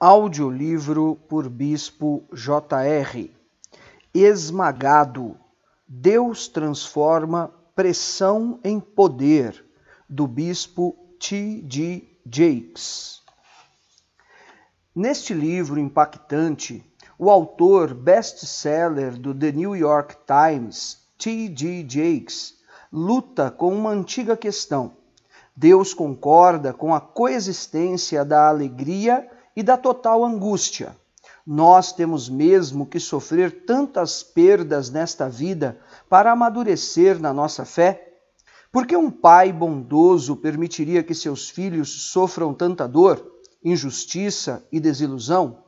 Audiolivro por Bispo J.R. Esmagado. Deus transforma pressão em poder, do Bispo T.D. Jakes. Neste livro impactante, o autor best-seller do The New York Times, T.D. Jakes, luta com uma antiga questão. Deus concorda com a coexistência da alegria e da total angústia. Nós temos mesmo que sofrer tantas perdas nesta vida para amadurecer na nossa fé? Por que um pai bondoso permitiria que seus filhos sofram tanta dor, injustiça e desilusão?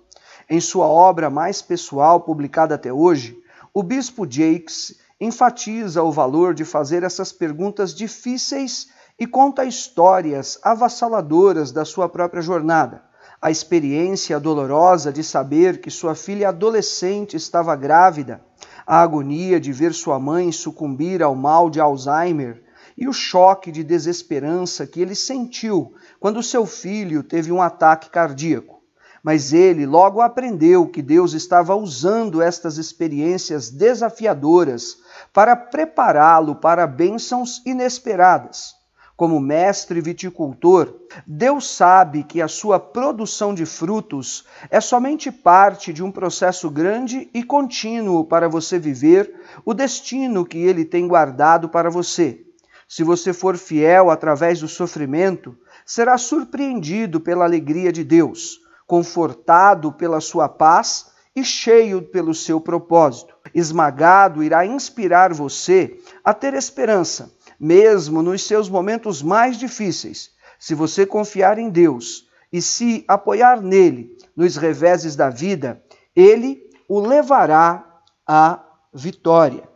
Em sua obra mais pessoal publicada até hoje, o bispo Jakes enfatiza o valor de fazer essas perguntas difíceis e conta histórias avassaladoras da sua própria jornada a experiência dolorosa de saber que sua filha adolescente estava grávida, a agonia de ver sua mãe sucumbir ao mal de Alzheimer e o choque de desesperança que ele sentiu quando seu filho teve um ataque cardíaco. Mas ele logo aprendeu que Deus estava usando estas experiências desafiadoras para prepará-lo para bênçãos inesperadas como mestre viticultor, Deus sabe que a sua produção de frutos é somente parte de um processo grande e contínuo para você viver o destino que ele tem guardado para você. Se você for fiel através do sofrimento, será surpreendido pela alegria de Deus, confortado pela sua paz e cheio pelo seu propósito. Esmagado irá inspirar você a ter esperança mesmo nos seus momentos mais difíceis, se você confiar em Deus e se apoiar nele nos reveses da vida, ele o levará à vitória.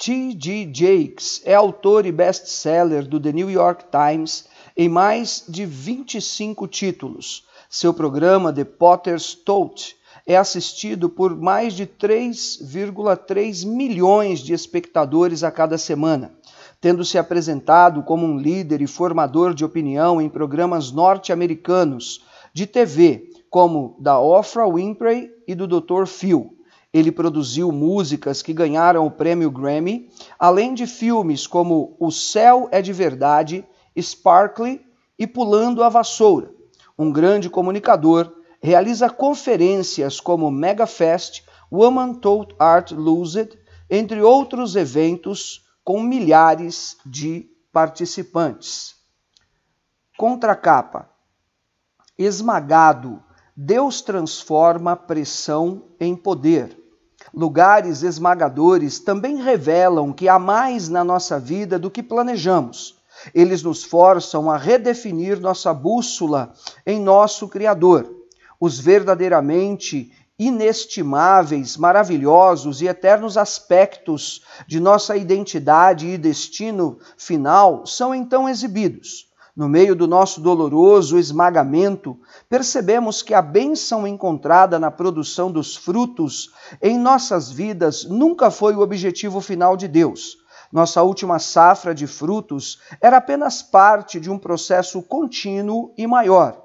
T.G. Jakes é autor e best-seller do The New York Times em mais de 25 títulos. Seu programa The Potter's Tote é assistido por mais de 3,3 milhões de espectadores a cada semana. Tendo se apresentado como um líder e formador de opinião em programas norte-americanos de TV, como da Oprah Winfrey e do Dr. Phil. Ele produziu músicas que ganharam o prêmio Grammy, além de filmes como O Céu é de Verdade, Sparkly e Pulando a Vassoura. Um grande comunicador realiza conferências como MegaFest, Woman Told Art Losed, entre outros eventos com milhares de participantes. Contracapa. Esmagado, Deus transforma pressão em poder. Lugares esmagadores também revelam que há mais na nossa vida do que planejamos. Eles nos forçam a redefinir nossa bússola em nosso Criador os verdadeiramente inestimáveis, maravilhosos e eternos aspectos de nossa identidade e destino final são então exibidos. No meio do nosso doloroso esmagamento, percebemos que a bênção encontrada na produção dos frutos em nossas vidas nunca foi o objetivo final de Deus. Nossa última safra de frutos era apenas parte de um processo contínuo e maior.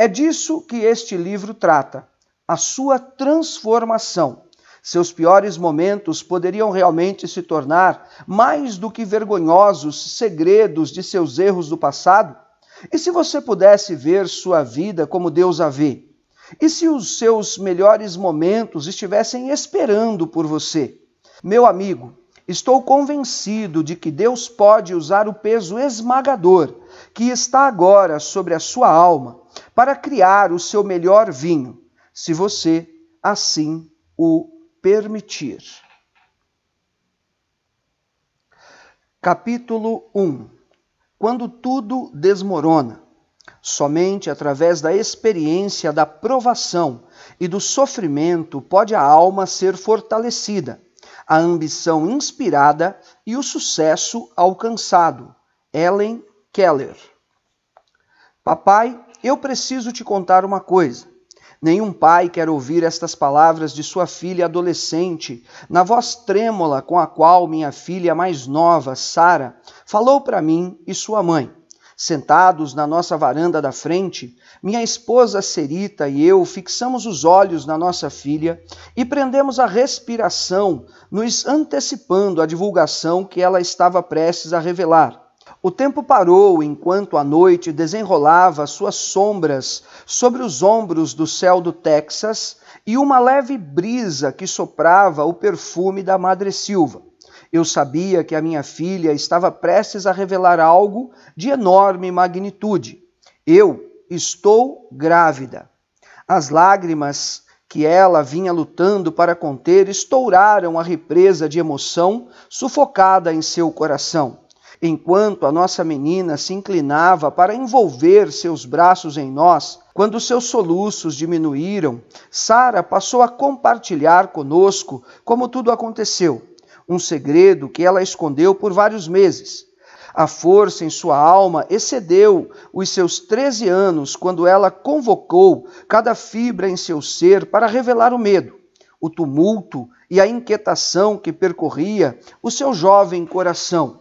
É disso que este livro trata, a sua transformação. Seus piores momentos poderiam realmente se tornar mais do que vergonhosos segredos de seus erros do passado? E se você pudesse ver sua vida como Deus a vê? E se os seus melhores momentos estivessem esperando por você? Meu amigo, Estou convencido de que Deus pode usar o peso esmagador que está agora sobre a sua alma para criar o seu melhor vinho, se você assim o permitir. Capítulo 1 Quando tudo desmorona, somente através da experiência da provação e do sofrimento pode a alma ser fortalecida a ambição inspirada e o sucesso alcançado. Ellen Keller. Papai, eu preciso te contar uma coisa. Nenhum pai quer ouvir estas palavras de sua filha adolescente, na voz trêmula com a qual minha filha mais nova, Sara, falou para mim e sua mãe. Sentados na nossa varanda da frente, minha esposa Serita e eu fixamos os olhos na nossa filha e prendemos a respiração, nos antecipando a divulgação que ela estava prestes a revelar. O tempo parou enquanto a noite desenrolava suas sombras sobre os ombros do céu do Texas e uma leve brisa que soprava o perfume da Madre Silva. Eu sabia que a minha filha estava prestes a revelar algo de enorme magnitude. Eu estou grávida. As lágrimas que ela vinha lutando para conter estouraram a represa de emoção sufocada em seu coração. Enquanto a nossa menina se inclinava para envolver seus braços em nós, quando seus soluços diminuíram, Sara passou a compartilhar conosco como tudo aconteceu um segredo que ela escondeu por vários meses. A força em sua alma excedeu os seus 13 anos quando ela convocou cada fibra em seu ser para revelar o medo, o tumulto e a inquietação que percorria o seu jovem coração.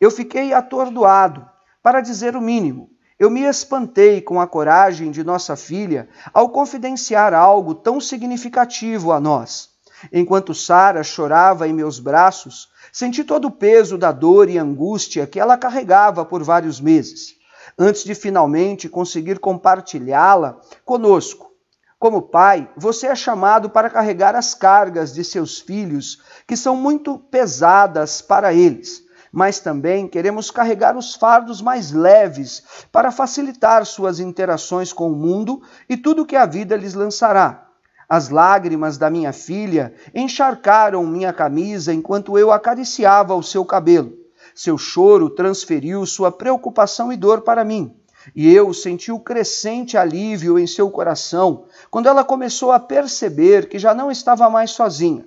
Eu fiquei atordoado, para dizer o mínimo. Eu me espantei com a coragem de nossa filha ao confidenciar algo tão significativo a nós. Enquanto Sara chorava em meus braços, senti todo o peso da dor e angústia que ela carregava por vários meses, antes de finalmente conseguir compartilhá-la conosco. Como pai, você é chamado para carregar as cargas de seus filhos, que são muito pesadas para eles, mas também queremos carregar os fardos mais leves para facilitar suas interações com o mundo e tudo que a vida lhes lançará. As lágrimas da minha filha encharcaram minha camisa enquanto eu acariciava o seu cabelo. Seu choro transferiu sua preocupação e dor para mim. E eu senti o crescente alívio em seu coração quando ela começou a perceber que já não estava mais sozinha.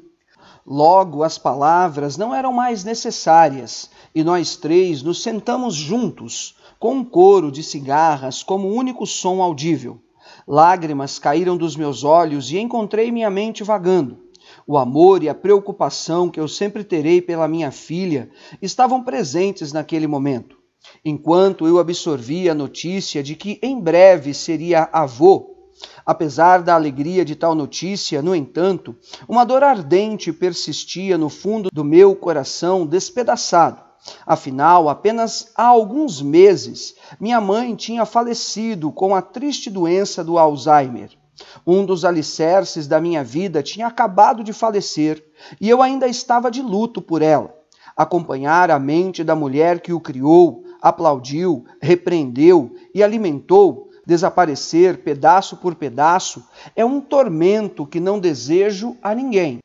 Logo, as palavras não eram mais necessárias e nós três nos sentamos juntos, com um coro de cigarras como único som audível. Lágrimas caíram dos meus olhos e encontrei minha mente vagando. O amor e a preocupação que eu sempre terei pela minha filha estavam presentes naquele momento. Enquanto eu absorvia a notícia de que em breve seria avô, Apesar da alegria de tal notícia, no entanto, uma dor ardente persistia no fundo do meu coração despedaçado. Afinal, apenas há alguns meses, minha mãe tinha falecido com a triste doença do Alzheimer. Um dos alicerces da minha vida tinha acabado de falecer e eu ainda estava de luto por ela. Acompanhar a mente da mulher que o criou, aplaudiu, repreendeu e alimentou, desaparecer pedaço por pedaço, é um tormento que não desejo a ninguém.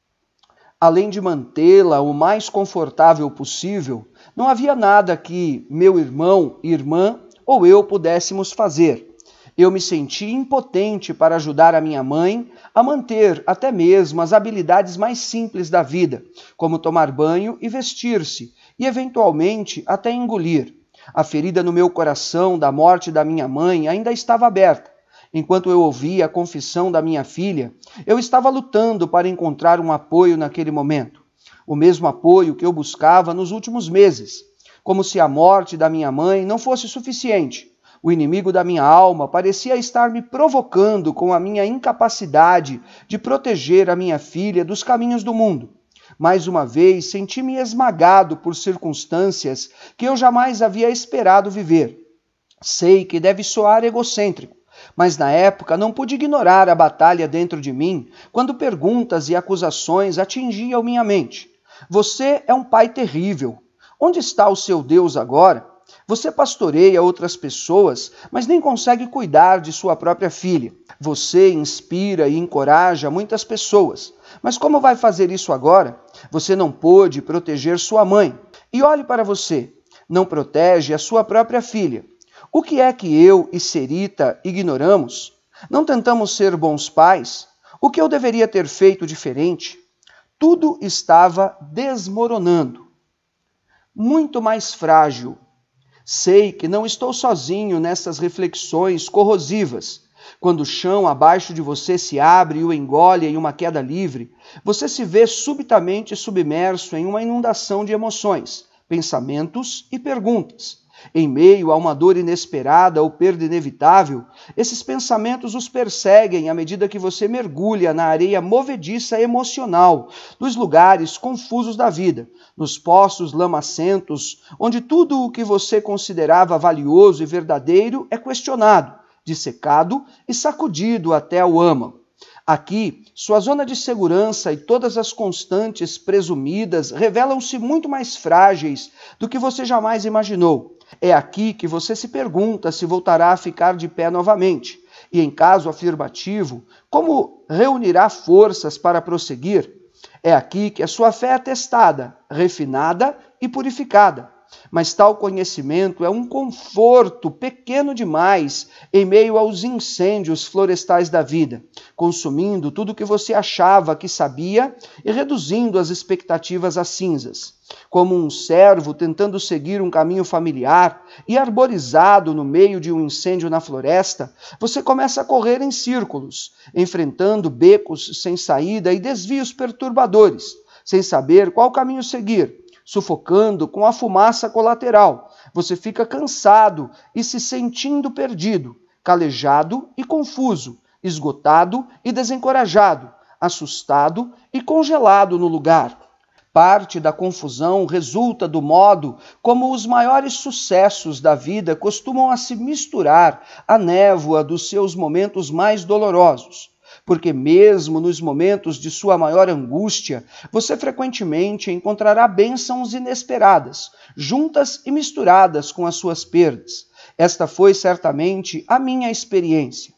Além de mantê-la o mais confortável possível, não havia nada que meu irmão, irmã ou eu pudéssemos fazer. Eu me senti impotente para ajudar a minha mãe a manter até mesmo as habilidades mais simples da vida, como tomar banho e vestir-se, e eventualmente até engolir. A ferida no meu coração da morte da minha mãe ainda estava aberta. Enquanto eu ouvia a confissão da minha filha, eu estava lutando para encontrar um apoio naquele momento o mesmo apoio que eu buscava nos últimos meses, como se a morte da minha mãe não fosse suficiente. O inimigo da minha alma parecia estar me provocando com a minha incapacidade de proteger a minha filha dos caminhos do mundo. Mais uma vez senti-me esmagado por circunstâncias que eu jamais havia esperado viver. Sei que deve soar egocêntrico, mas na época não pude ignorar a batalha dentro de mim quando perguntas e acusações atingiam minha mente. Você é um pai terrível. Onde está o seu Deus agora? Você pastoreia outras pessoas, mas nem consegue cuidar de sua própria filha. Você inspira e encoraja muitas pessoas, mas como vai fazer isso agora? Você não pôde proteger sua mãe. E olhe para você, não protege a sua própria filha. O que é que eu e Serita ignoramos? Não tentamos ser bons pais? O que eu deveria ter feito diferente? tudo estava desmoronando. Muito mais frágil. Sei que não estou sozinho nessas reflexões corrosivas. Quando o chão abaixo de você se abre e o engole em uma queda livre, você se vê subitamente submerso em uma inundação de emoções, pensamentos e perguntas. Em meio a uma dor inesperada ou perda inevitável, esses pensamentos os perseguem à medida que você mergulha na areia movediça emocional, nos lugares confusos da vida, nos poços lamacentos, onde tudo o que você considerava valioso e verdadeiro é questionado, dissecado e sacudido até o âmago. Aqui, sua zona de segurança e todas as constantes presumidas revelam-se muito mais frágeis do que você jamais imaginou. É aqui que você se pergunta se voltará a ficar de pé novamente, e em caso afirmativo, como reunirá forças para prosseguir? É aqui que a sua fé é testada, refinada e purificada mas tal conhecimento é um conforto pequeno demais em meio aos incêndios florestais da vida, consumindo tudo o que você achava que sabia e reduzindo as expectativas a cinzas. Como um servo tentando seguir um caminho familiar e arborizado no meio de um incêndio na floresta, você começa a correr em círculos, enfrentando becos sem saída e desvios perturbadores, sem saber qual caminho seguir sufocando com a fumaça colateral. Você fica cansado e se sentindo perdido, calejado e confuso, esgotado e desencorajado, assustado e congelado no lugar. Parte da confusão resulta do modo como os maiores sucessos da vida costumam a se misturar à névoa dos seus momentos mais dolorosos porque mesmo nos momentos de sua maior angústia, você frequentemente encontrará bênçãos inesperadas, juntas e misturadas com as suas perdas. Esta foi certamente a minha experiência.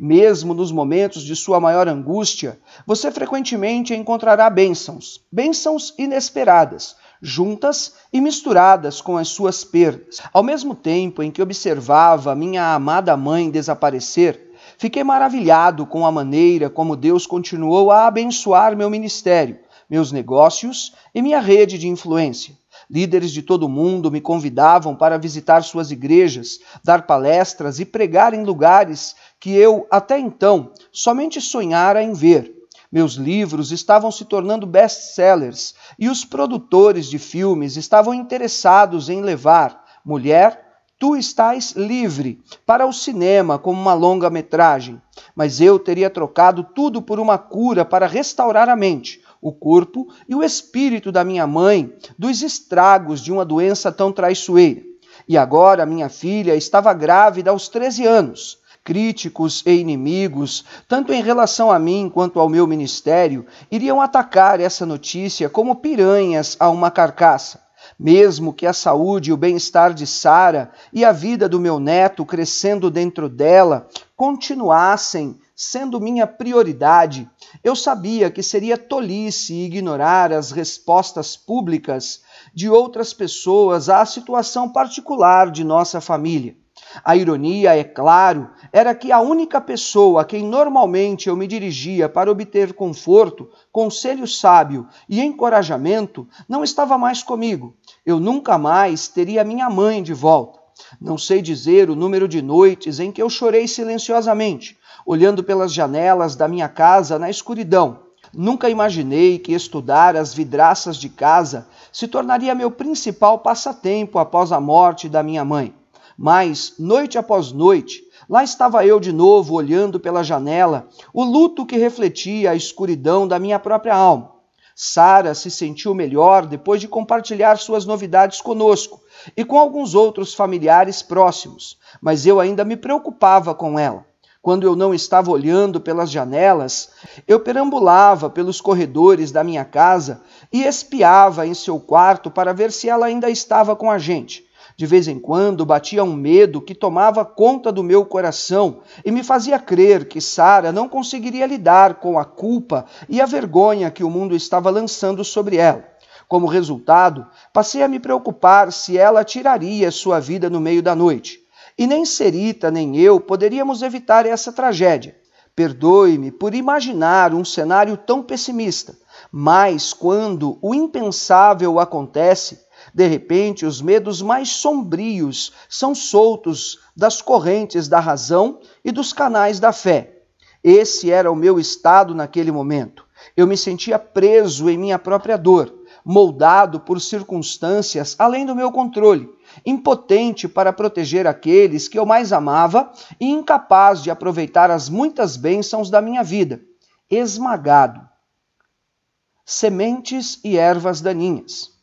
Mesmo nos momentos de sua maior angústia, você frequentemente encontrará bênçãos, bênçãos inesperadas, juntas e misturadas com as suas perdas. Ao mesmo tempo em que observava minha amada mãe desaparecer, Fiquei maravilhado com a maneira como Deus continuou a abençoar meu ministério, meus negócios e minha rede de influência. Líderes de todo o mundo me convidavam para visitar suas igrejas, dar palestras e pregar em lugares que eu, até então, somente sonhara em ver. Meus livros estavam se tornando best-sellers e os produtores de filmes estavam interessados em levar mulher Tu estás livre para o cinema como uma longa-metragem, mas eu teria trocado tudo por uma cura para restaurar a mente, o corpo e o espírito da minha mãe dos estragos de uma doença tão traiçoeira. E agora minha filha estava grávida aos 13 anos. Críticos e inimigos, tanto em relação a mim quanto ao meu ministério, iriam atacar essa notícia como piranhas a uma carcaça mesmo que a saúde e o bem-estar de Sara e a vida do meu neto crescendo dentro dela continuassem sendo minha prioridade, eu sabia que seria tolice ignorar as respostas públicas de outras pessoas à situação particular de nossa família. A ironia, é claro, era que a única pessoa a quem normalmente eu me dirigia para obter conforto, conselho sábio e encorajamento não estava mais comigo. Eu nunca mais teria minha mãe de volta. Não sei dizer o número de noites em que eu chorei silenciosamente, olhando pelas janelas da minha casa na escuridão. Nunca imaginei que estudar as vidraças de casa se tornaria meu principal passatempo após a morte da minha mãe. Mas, noite após noite, lá estava eu de novo olhando pela janela, o luto que refletia a escuridão da minha própria alma. Sara se sentiu melhor depois de compartilhar suas novidades conosco e com alguns outros familiares próximos, mas eu ainda me preocupava com ela. Quando eu não estava olhando pelas janelas, eu perambulava pelos corredores da minha casa e espiava em seu quarto para ver se ela ainda estava com a gente. De vez em quando batia um medo que tomava conta do meu coração e me fazia crer que Sara não conseguiria lidar com a culpa e a vergonha que o mundo estava lançando sobre ela. Como resultado, passei a me preocupar se ela tiraria sua vida no meio da noite. E nem Serita nem eu poderíamos evitar essa tragédia. Perdoe-me por imaginar um cenário tão pessimista, mas quando o impensável acontece, de repente, os medos mais sombrios são soltos das correntes da razão e dos canais da fé. Esse era o meu estado naquele momento. Eu me sentia preso em minha própria dor, moldado por circunstâncias além do meu controle, impotente para proteger aqueles que eu mais amava e incapaz de aproveitar as muitas bênçãos da minha vida, esmagado sementes e ervas daninhas.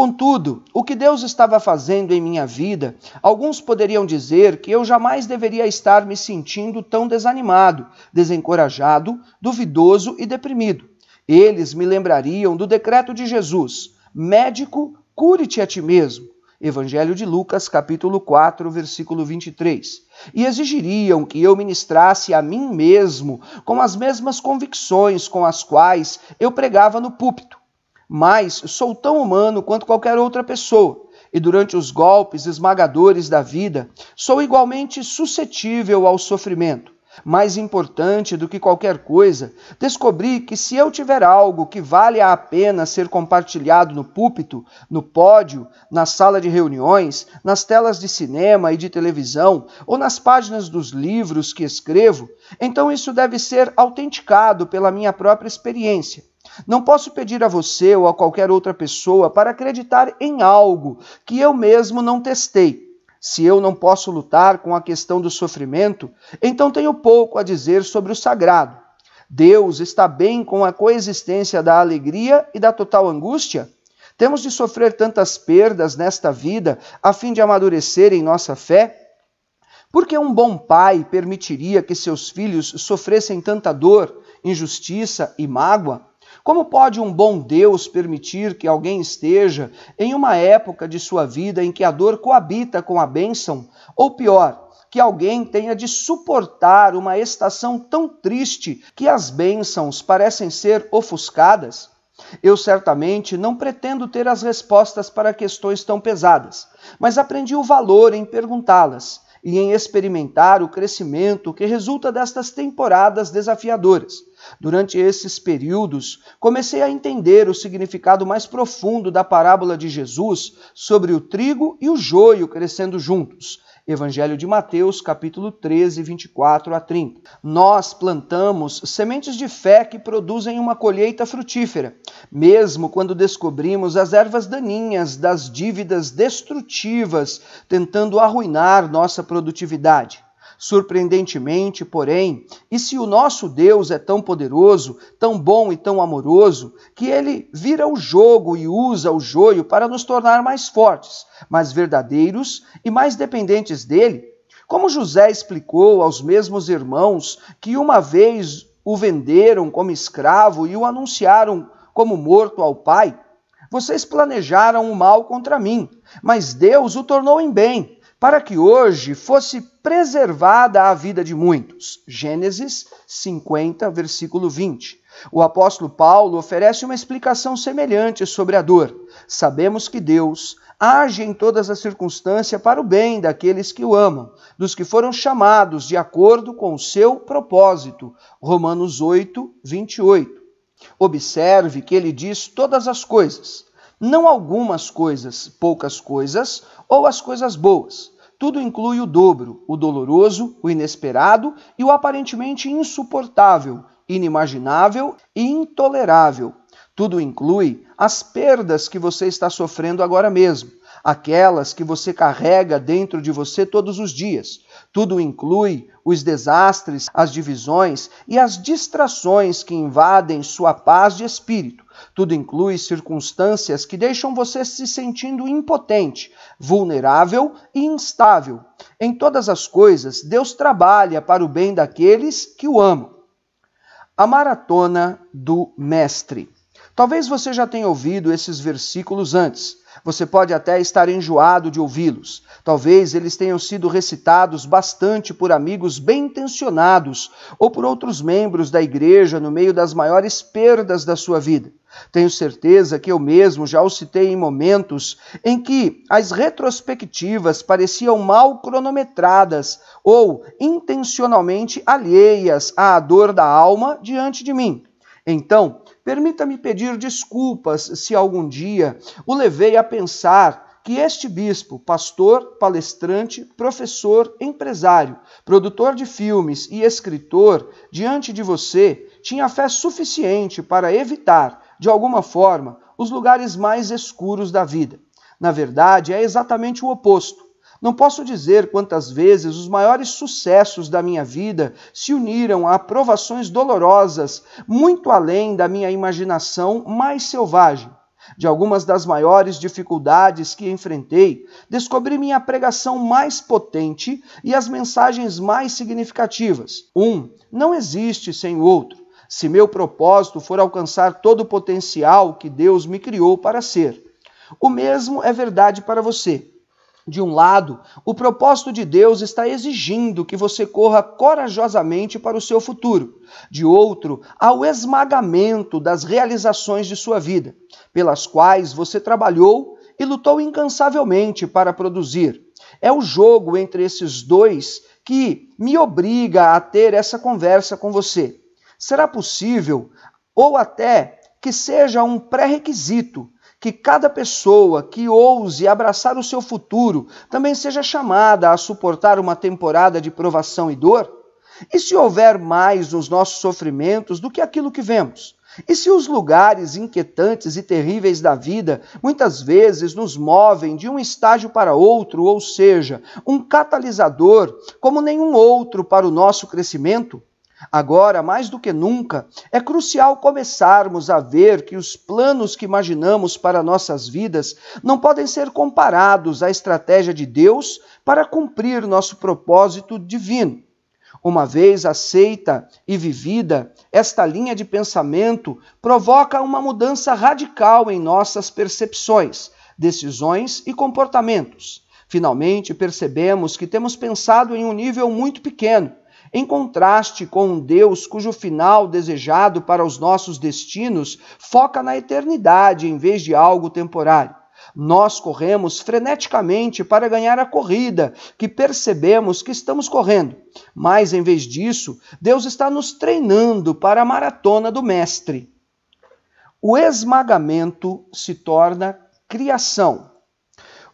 Contudo, o que Deus estava fazendo em minha vida, alguns poderiam dizer que eu jamais deveria estar me sentindo tão desanimado, desencorajado, duvidoso e deprimido. Eles me lembrariam do decreto de Jesus: médico, cure-te a ti mesmo. Evangelho de Lucas, capítulo 4, versículo 23. E exigiriam que eu ministrasse a mim mesmo com as mesmas convicções com as quais eu pregava no púlpito mas sou tão humano quanto qualquer outra pessoa. E durante os golpes esmagadores da vida, sou igualmente suscetível ao sofrimento. Mais importante do que qualquer coisa, descobri que se eu tiver algo que vale a pena ser compartilhado no púlpito, no pódio, na sala de reuniões, nas telas de cinema e de televisão, ou nas páginas dos livros que escrevo, então isso deve ser autenticado pela minha própria experiência. Não posso pedir a você ou a qualquer outra pessoa para acreditar em algo que eu mesmo não testei. Se eu não posso lutar com a questão do sofrimento, então tenho pouco a dizer sobre o sagrado. Deus está bem com a coexistência da alegria e da total angústia? Temos de sofrer tantas perdas nesta vida a fim de amadurecer em nossa fé? Porque um bom pai permitiria que seus filhos sofressem tanta dor, injustiça e mágoa? Como pode um bom Deus permitir que alguém esteja em uma época de sua vida em que a dor coabita com a bênção? Ou pior, que alguém tenha de suportar uma estação tão triste que as bênçãos parecem ser ofuscadas? Eu certamente não pretendo ter as respostas para questões tão pesadas, mas aprendi o valor em perguntá-las e em experimentar o crescimento que resulta destas temporadas desafiadoras. Durante esses períodos, comecei a entender o significado mais profundo da parábola de Jesus sobre o trigo e o joio crescendo juntos. Evangelho de Mateus, capítulo 13, 24 a 30. Nós plantamos sementes de fé que produzem uma colheita frutífera, mesmo quando descobrimos as ervas daninhas das dívidas destrutivas tentando arruinar nossa produtividade. Surpreendentemente, porém, e se o nosso Deus é tão poderoso, tão bom e tão amoroso, que ele vira o jogo e usa o joio para nos tornar mais fortes, mais verdadeiros e mais dependentes dele? Como José explicou aos mesmos irmãos que uma vez o venderam como escravo e o anunciaram como morto ao pai, vocês planejaram o mal contra mim, mas Deus o tornou em bem para que hoje fosse preservada a vida de muitos. Gênesis 50, versículo 20. O apóstolo Paulo oferece uma explicação semelhante sobre a dor. Sabemos que Deus age em todas as circunstâncias para o bem daqueles que o amam, dos que foram chamados de acordo com o seu propósito. Romanos 8, 28. Observe que ele diz todas as coisas, não algumas coisas, poucas coisas ou as coisas boas. Tudo inclui o dobro, o doloroso, o inesperado e o aparentemente insuportável, inimaginável e intolerável. Tudo inclui as perdas que você está sofrendo agora mesmo, aquelas que você carrega dentro de você todos os dias tudo inclui os desastres, as divisões e as distrações que invadem sua paz de espírito. Tudo inclui circunstâncias que deixam você se sentindo impotente, vulnerável e instável. Em todas as coisas, Deus trabalha para o bem daqueles que o amam. A maratona do mestre. Talvez você já tenha ouvido esses versículos antes. Você pode até estar enjoado de ouvi-los. Talvez eles tenham sido recitados bastante por amigos bem intencionados ou por outros membros da igreja no meio das maiores perdas da sua vida. Tenho certeza que eu mesmo já os citei em momentos em que as retrospectivas pareciam mal cronometradas ou intencionalmente alheias à dor da alma diante de mim. Então, Permita-me pedir desculpas se algum dia o levei a pensar que este bispo, pastor, palestrante, professor, empresário, produtor de filmes e escritor, diante de você, tinha fé suficiente para evitar, de alguma forma, os lugares mais escuros da vida. Na verdade, é exatamente o oposto. Não posso dizer quantas vezes os maiores sucessos da minha vida se uniram a provações dolorosas, muito além da minha imaginação mais selvagem. De algumas das maiores dificuldades que enfrentei, descobri minha pregação mais potente e as mensagens mais significativas. Um não existe sem o outro. Se meu propósito for alcançar todo o potencial que Deus me criou para ser, o mesmo é verdade para você. De um lado, o propósito de Deus está exigindo que você corra corajosamente para o seu futuro. De outro, há o esmagamento das realizações de sua vida, pelas quais você trabalhou e lutou incansavelmente para produzir. É o jogo entre esses dois que me obriga a ter essa conversa com você. Será possível, ou até que seja um pré-requisito que cada pessoa que ouse abraçar o seu futuro também seja chamada a suportar uma temporada de provação e dor? E se houver mais nos nossos sofrimentos do que aquilo que vemos? E se os lugares inquietantes e terríveis da vida muitas vezes nos movem de um estágio para outro, ou seja, um catalisador como nenhum outro para o nosso crescimento? Agora, mais do que nunca, é crucial começarmos a ver que os planos que imaginamos para nossas vidas não podem ser comparados à estratégia de Deus para cumprir nosso propósito divino. Uma vez aceita e vivida, esta linha de pensamento provoca uma mudança radical em nossas percepções, decisões e comportamentos. Finalmente, percebemos que temos pensado em um nível muito pequeno em contraste com um Deus cujo final desejado para os nossos destinos foca na eternidade em vez de algo temporário. Nós corremos freneticamente para ganhar a corrida que percebemos que estamos correndo, mas em vez disso, Deus está nos treinando para a maratona do Mestre. O esmagamento se torna criação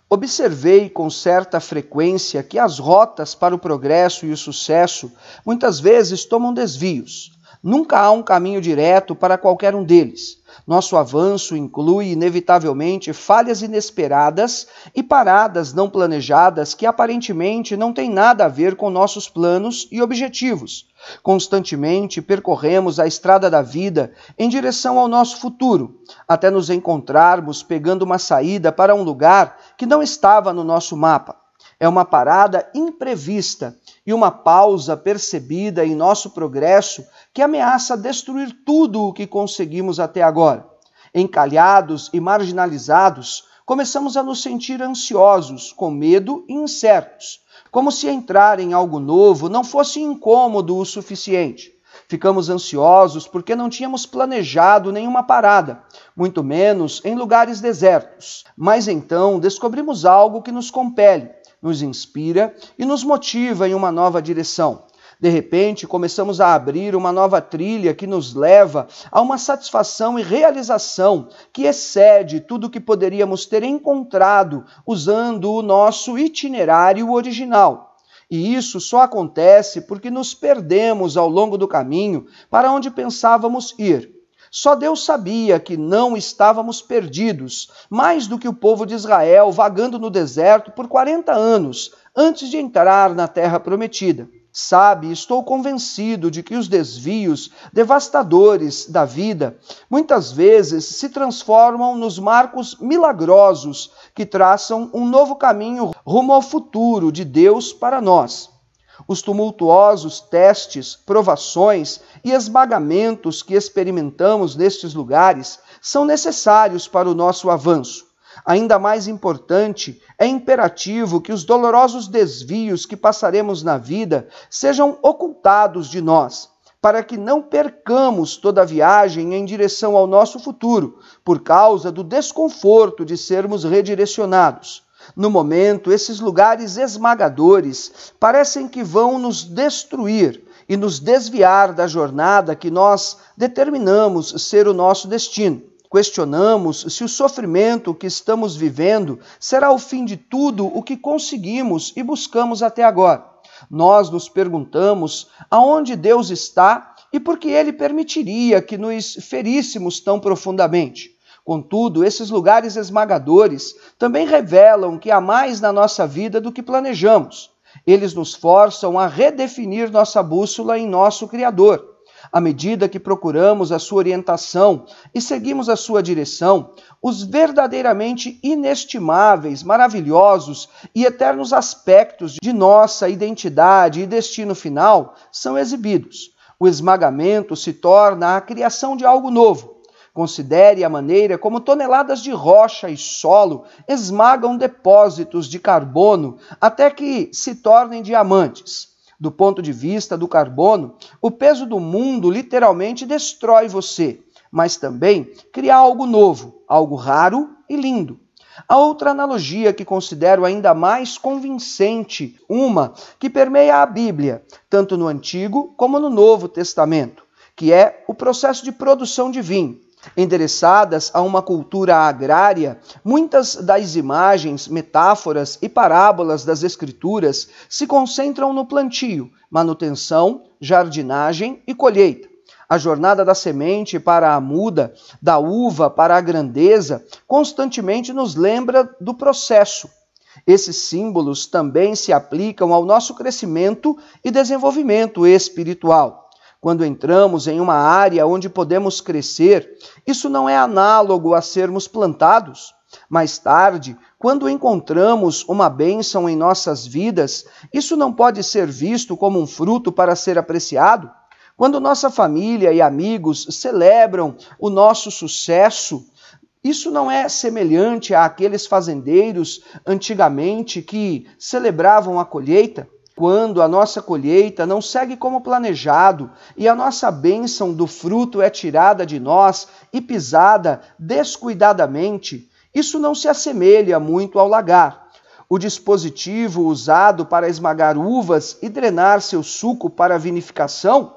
Observei com certa frequência que as rotas para o progresso e o sucesso muitas vezes tomam desvios. Nunca há um caminho direto para qualquer um deles. Nosso avanço inclui, inevitavelmente, falhas inesperadas e paradas não planejadas que aparentemente não têm nada a ver com nossos planos e objetivos. Constantemente percorremos a estrada da vida em direção ao nosso futuro, até nos encontrarmos pegando uma saída para um lugar que não estava no nosso mapa. É uma parada imprevista e uma pausa percebida em nosso progresso que ameaça destruir tudo o que conseguimos até agora. Encalhados e marginalizados, começamos a nos sentir ansiosos, com medo e incertos, como se entrar em algo novo não fosse incômodo o suficiente. Ficamos ansiosos porque não tínhamos planejado nenhuma parada, muito menos em lugares desertos. Mas então descobrimos algo que nos compele, nos inspira e nos motiva em uma nova direção. De repente, começamos a abrir uma nova trilha que nos leva a uma satisfação e realização que excede tudo o que poderíamos ter encontrado usando o nosso itinerário original. E isso só acontece porque nos perdemos ao longo do caminho para onde pensávamos ir só Deus sabia que não estávamos perdidos, mais do que o povo de Israel vagando no deserto por 40 anos antes de entrar na terra prometida. Sabe, estou convencido de que os desvios devastadores da vida muitas vezes se transformam nos marcos milagrosos que traçam um novo caminho rumo ao futuro de Deus para nós. Os tumultuosos testes, provações e esmagamentos que experimentamos nestes lugares são necessários para o nosso avanço. Ainda mais importante, é imperativo que os dolorosos desvios que passaremos na vida sejam ocultados de nós, para que não percamos toda a viagem em direção ao nosso futuro, por causa do desconforto de sermos redirecionados. No momento, esses lugares esmagadores parecem que vão nos destruir, e nos desviar da jornada que nós determinamos ser o nosso destino. Questionamos se o sofrimento que estamos vivendo será o fim de tudo o que conseguimos e buscamos até agora. Nós nos perguntamos aonde Deus está e por que ele permitiria que nos feríssemos tão profundamente. Contudo, esses lugares esmagadores também revelam que há mais na nossa vida do que planejamos. Eles nos forçam a redefinir nossa bússola em nosso Criador. À medida que procuramos a sua orientação e seguimos a sua direção, os verdadeiramente inestimáveis, maravilhosos e eternos aspectos de nossa identidade e destino final são exibidos. O esmagamento se torna a criação de algo novo, Considere a maneira como toneladas de rocha e solo esmagam depósitos de carbono até que se tornem diamantes. Do ponto de vista do carbono, o peso do mundo literalmente destrói você, mas também cria algo novo, algo raro e lindo. A outra analogia que considero ainda mais convincente, uma que permeia a Bíblia, tanto no Antigo como no Novo Testamento, que é o processo de produção de vinho. Endereçadas a uma cultura agrária, muitas das imagens, metáforas e parábolas das Escrituras se concentram no plantio, manutenção, jardinagem e colheita. A jornada da semente para a muda, da uva para a grandeza, constantemente nos lembra do processo. Esses símbolos também se aplicam ao nosso crescimento e desenvolvimento espiritual quando entramos em uma área onde podemos crescer, isso não é análogo a sermos plantados. Mais tarde, quando encontramos uma bênção em nossas vidas, isso não pode ser visto como um fruto para ser apreciado? Quando nossa família e amigos celebram o nosso sucesso, isso não é semelhante àqueles fazendeiros antigamente que celebravam a colheita? quando a nossa colheita não segue como planejado e a nossa bênção do fruto é tirada de nós e pisada descuidadamente, isso não se assemelha muito ao lagar. O dispositivo usado para esmagar uvas e drenar seu suco para vinificação?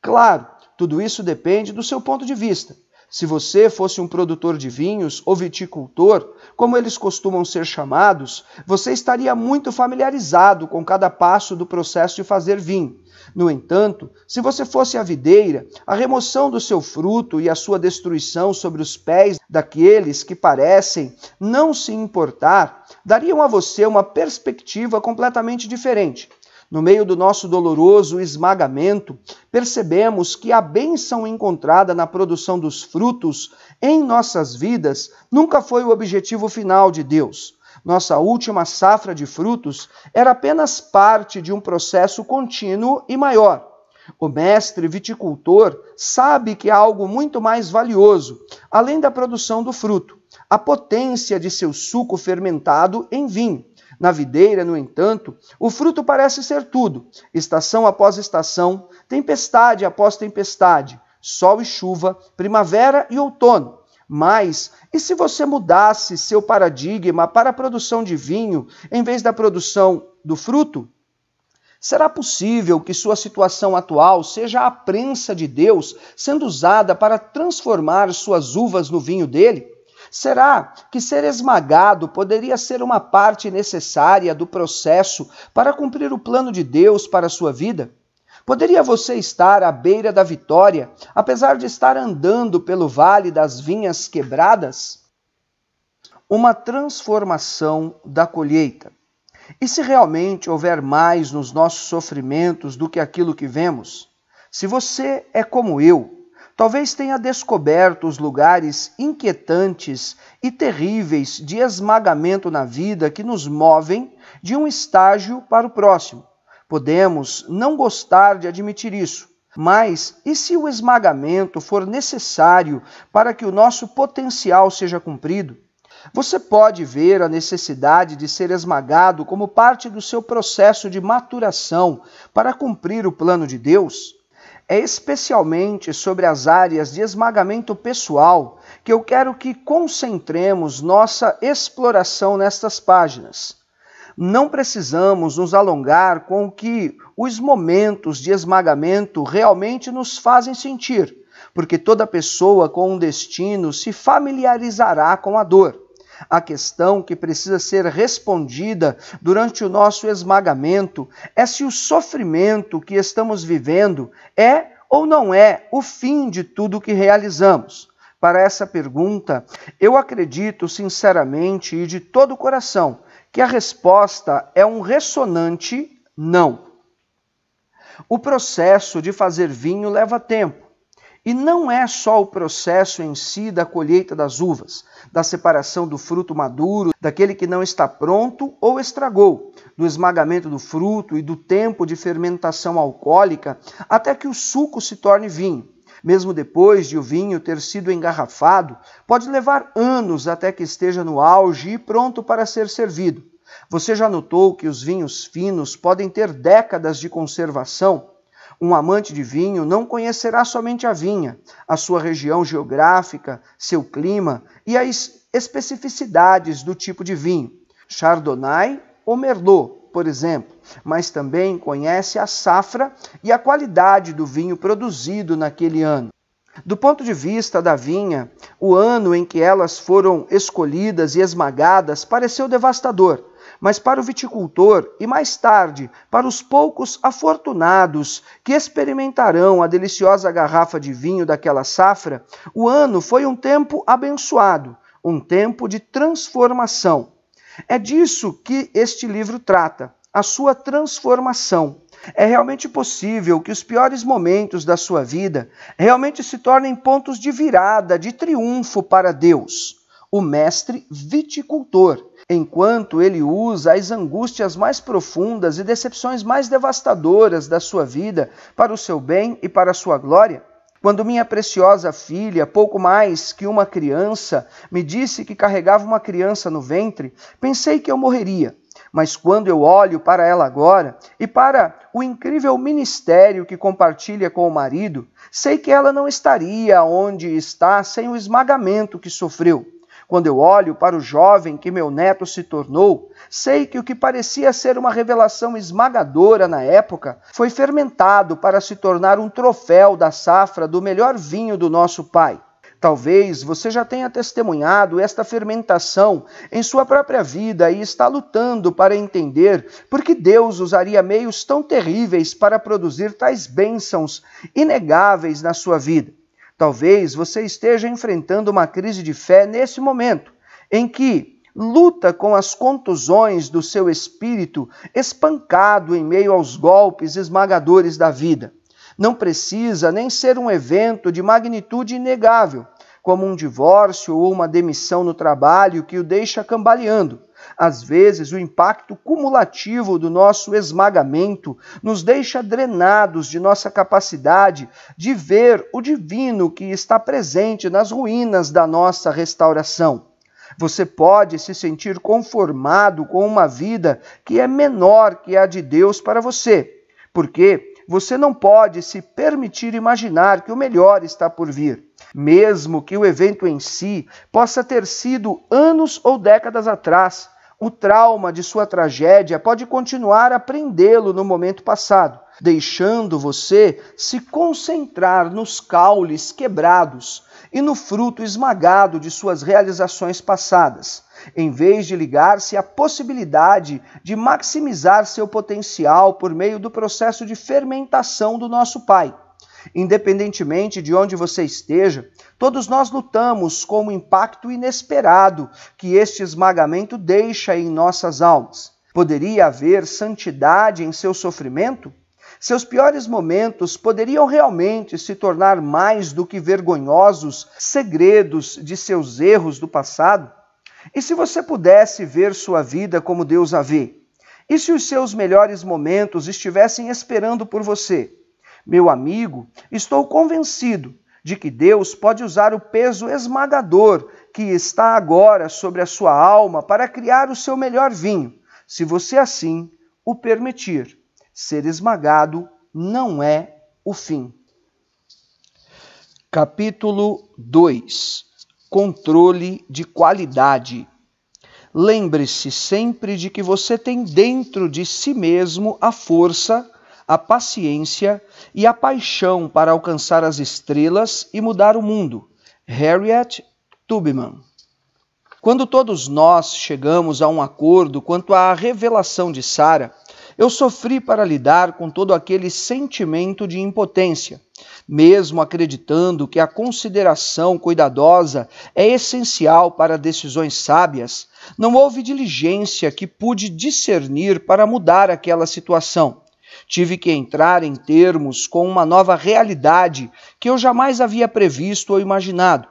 Claro, tudo isso depende do seu ponto de vista. Se você fosse um produtor de vinhos ou viticultor, como eles costumam ser chamados, você estaria muito familiarizado com cada passo do processo de fazer vinho. No entanto, se você fosse a videira, a remoção do seu fruto e a sua destruição sobre os pés daqueles que parecem não se importar dariam a você uma perspectiva completamente diferente. No meio do nosso doloroso esmagamento, percebemos que a bênção encontrada na produção dos frutos em nossas vidas nunca foi o objetivo final de Deus. Nossa última safra de frutos era apenas parte de um processo contínuo e maior. O mestre viticultor sabe que há algo muito mais valioso, além da produção do fruto, a potência de seu suco fermentado em vinho. Na videira, no entanto, o fruto parece ser tudo: estação após estação, tempestade após tempestade, sol e chuva, primavera e outono. Mas, e se você mudasse seu paradigma para a produção de vinho em vez da produção do fruto? Será possível que sua situação atual seja a prensa de Deus sendo usada para transformar suas uvas no vinho dele? Será que ser esmagado poderia ser uma parte necessária do processo para cumprir o plano de Deus para a sua vida? Poderia você estar à beira da vitória, apesar de estar andando pelo vale das vinhas quebradas? Uma transformação da colheita. E se realmente houver mais nos nossos sofrimentos do que aquilo que vemos? Se você é como eu, Talvez tenha descoberto os lugares inquietantes e terríveis de esmagamento na vida que nos movem de um estágio para o próximo. Podemos não gostar de admitir isso, mas e se o esmagamento for necessário para que o nosso potencial seja cumprido? Você pode ver a necessidade de ser esmagado como parte do seu processo de maturação para cumprir o plano de Deus? É especialmente sobre as áreas de esmagamento pessoal que eu quero que concentremos nossa exploração nestas páginas. Não precisamos nos alongar com o que os momentos de esmagamento realmente nos fazem sentir, porque toda pessoa com um destino se familiarizará com a dor. A questão que precisa ser respondida durante o nosso esmagamento é se o sofrimento que estamos vivendo é ou não é o fim de tudo que realizamos. Para essa pergunta, eu acredito sinceramente e de todo o coração que a resposta é um ressonante não. O processo de fazer vinho leva tempo e não é só o processo em si da colheita das uvas, da separação do fruto maduro, daquele que não está pronto ou estragou, do esmagamento do fruto e do tempo de fermentação alcoólica até que o suco se torne vinho. Mesmo depois de o vinho ter sido engarrafado, pode levar anos até que esteja no auge e pronto para ser servido. Você já notou que os vinhos finos podem ter décadas de conservação um amante de vinho não conhecerá somente a vinha, a sua região geográfica, seu clima e as especificidades do tipo de vinho, Chardonnay ou Merlot, por exemplo, mas também conhece a safra e a qualidade do vinho produzido naquele ano. Do ponto de vista da vinha, o ano em que elas foram escolhidas e esmagadas pareceu devastador mas para o viticultor e mais tarde para os poucos afortunados que experimentarão a deliciosa garrafa de vinho daquela safra, o ano foi um tempo abençoado, um tempo de transformação. É disso que este livro trata, a sua transformação. É realmente possível que os piores momentos da sua vida realmente se tornem pontos de virada, de triunfo para Deus, o mestre viticultor enquanto ele usa as angústias mais profundas e decepções mais devastadoras da sua vida para o seu bem e para a sua glória? Quando minha preciosa filha, pouco mais que uma criança, me disse que carregava uma criança no ventre, pensei que eu morreria. Mas quando eu olho para ela agora e para o incrível ministério que compartilha com o marido, sei que ela não estaria onde está sem o esmagamento que sofreu. Quando eu olho para o jovem que meu neto se tornou, sei que o que parecia ser uma revelação esmagadora na época foi fermentado para se tornar um troféu da safra do melhor vinho do nosso pai. Talvez você já tenha testemunhado esta fermentação em sua própria vida e está lutando para entender por que Deus usaria meios tão terríveis para produzir tais bênçãos inegáveis na sua vida. Talvez você esteja enfrentando uma crise de fé nesse momento, em que luta com as contusões do seu espírito, espancado em meio aos golpes esmagadores da vida. Não precisa nem ser um evento de magnitude inegável, como um divórcio ou uma demissão no trabalho que o deixa cambaleando às vezes, o impacto cumulativo do nosso esmagamento nos deixa drenados de nossa capacidade de ver o divino que está presente nas ruínas da nossa restauração. Você pode se sentir conformado com uma vida que é menor que a de Deus para você, porque você não pode se permitir imaginar que o melhor está por vir. Mesmo que o evento em si possa ter sido anos ou décadas atrás, o trauma de sua tragédia pode continuar a prendê-lo no momento passado, deixando você se concentrar nos caules quebrados e no fruto esmagado de suas realizações passadas, em vez de ligar-se à possibilidade de maximizar seu potencial por meio do processo de fermentação do nosso Pai. Independentemente de onde você esteja, todos nós lutamos com o impacto inesperado que este esmagamento deixa em nossas almas. Poderia haver santidade em seu sofrimento? Seus piores momentos poderiam realmente se tornar mais do que vergonhosos segredos de seus erros do passado? E se você pudesse ver sua vida como Deus a vê? E se os seus melhores momentos estivessem esperando por você? Meu amigo, estou convencido de que Deus pode usar o peso esmagador que está agora sobre a sua alma para criar o seu melhor vinho, se você assim o permitir. Ser esmagado não é o fim. Capítulo 2 Controle de qualidade. Lembre-se sempre de que você tem dentro de si mesmo a força a paciência e a paixão para alcançar as estrelas e mudar o mundo. Harriet Tubman. Quando todos nós chegamos a um acordo quanto à revelação de Sara, eu sofri para lidar com todo aquele sentimento de impotência, mesmo acreditando que a consideração cuidadosa é essencial para decisões sábias. Não houve diligência que pude discernir para mudar aquela situação. Tive que entrar em termos com uma nova realidade que eu jamais havia previsto ou imaginado.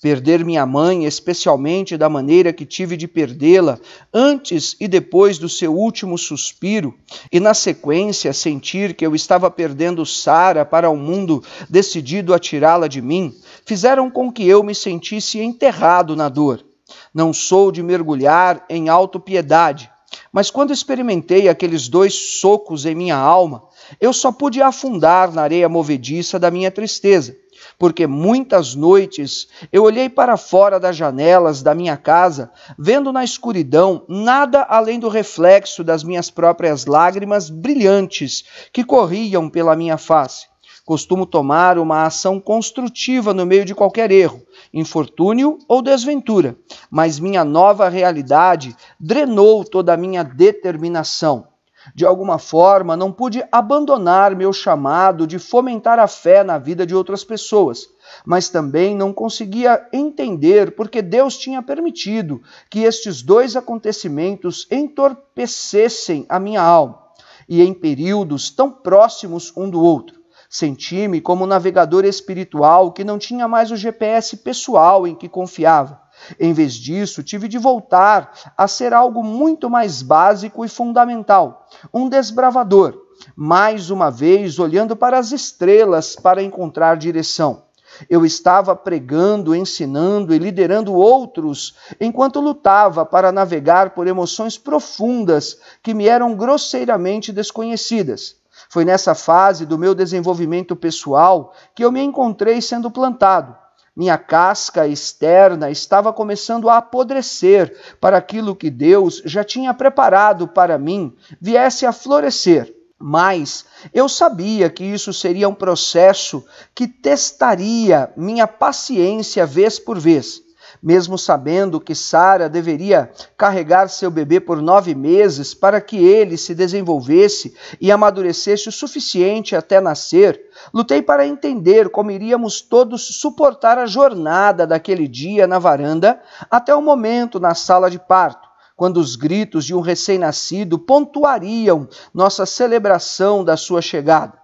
Perder minha mãe, especialmente da maneira que tive de perdê-la, antes e depois do seu último suspiro, e na sequência sentir que eu estava perdendo Sara para um mundo decidido a tirá-la de mim, fizeram com que eu me sentisse enterrado na dor. Não sou de mergulhar em autopiedade, mas quando experimentei aqueles dois socos em minha alma, eu só pude afundar na areia movediça da minha tristeza, porque muitas noites eu olhei para fora das janelas da minha casa, vendo na escuridão nada além do reflexo das minhas próprias lágrimas brilhantes que corriam pela minha face. Costumo tomar uma ação construtiva no meio de qualquer erro, infortúnio ou desventura, mas minha nova realidade drenou toda a minha determinação. De alguma forma, não pude abandonar meu chamado de fomentar a fé na vida de outras pessoas, mas também não conseguia entender porque Deus tinha permitido que estes dois acontecimentos entorpecessem a minha alma, e em períodos tão próximos um do outro. Senti-me como um navegador espiritual que não tinha mais o GPS pessoal em que confiava. Em vez disso, tive de voltar a ser algo muito mais básico e fundamental, um desbravador, mais uma vez olhando para as estrelas para encontrar direção. Eu estava pregando, ensinando e liderando outros enquanto lutava para navegar por emoções profundas que me eram grosseiramente desconhecidas. Foi nessa fase do meu desenvolvimento pessoal que eu me encontrei sendo plantado. Minha casca externa estava começando a apodrecer para aquilo que Deus já tinha preparado para mim viesse a florescer. Mas eu sabia que isso seria um processo que testaria minha paciência vez por vez mesmo sabendo que Sara deveria carregar seu bebê por nove meses para que ele se desenvolvesse e amadurecesse o suficiente até nascer, lutei para entender como iríamos todos suportar a jornada daquele dia na varanda até o momento na sala de parto quando os gritos de um recém-nascido pontuariam nossa celebração da sua chegada.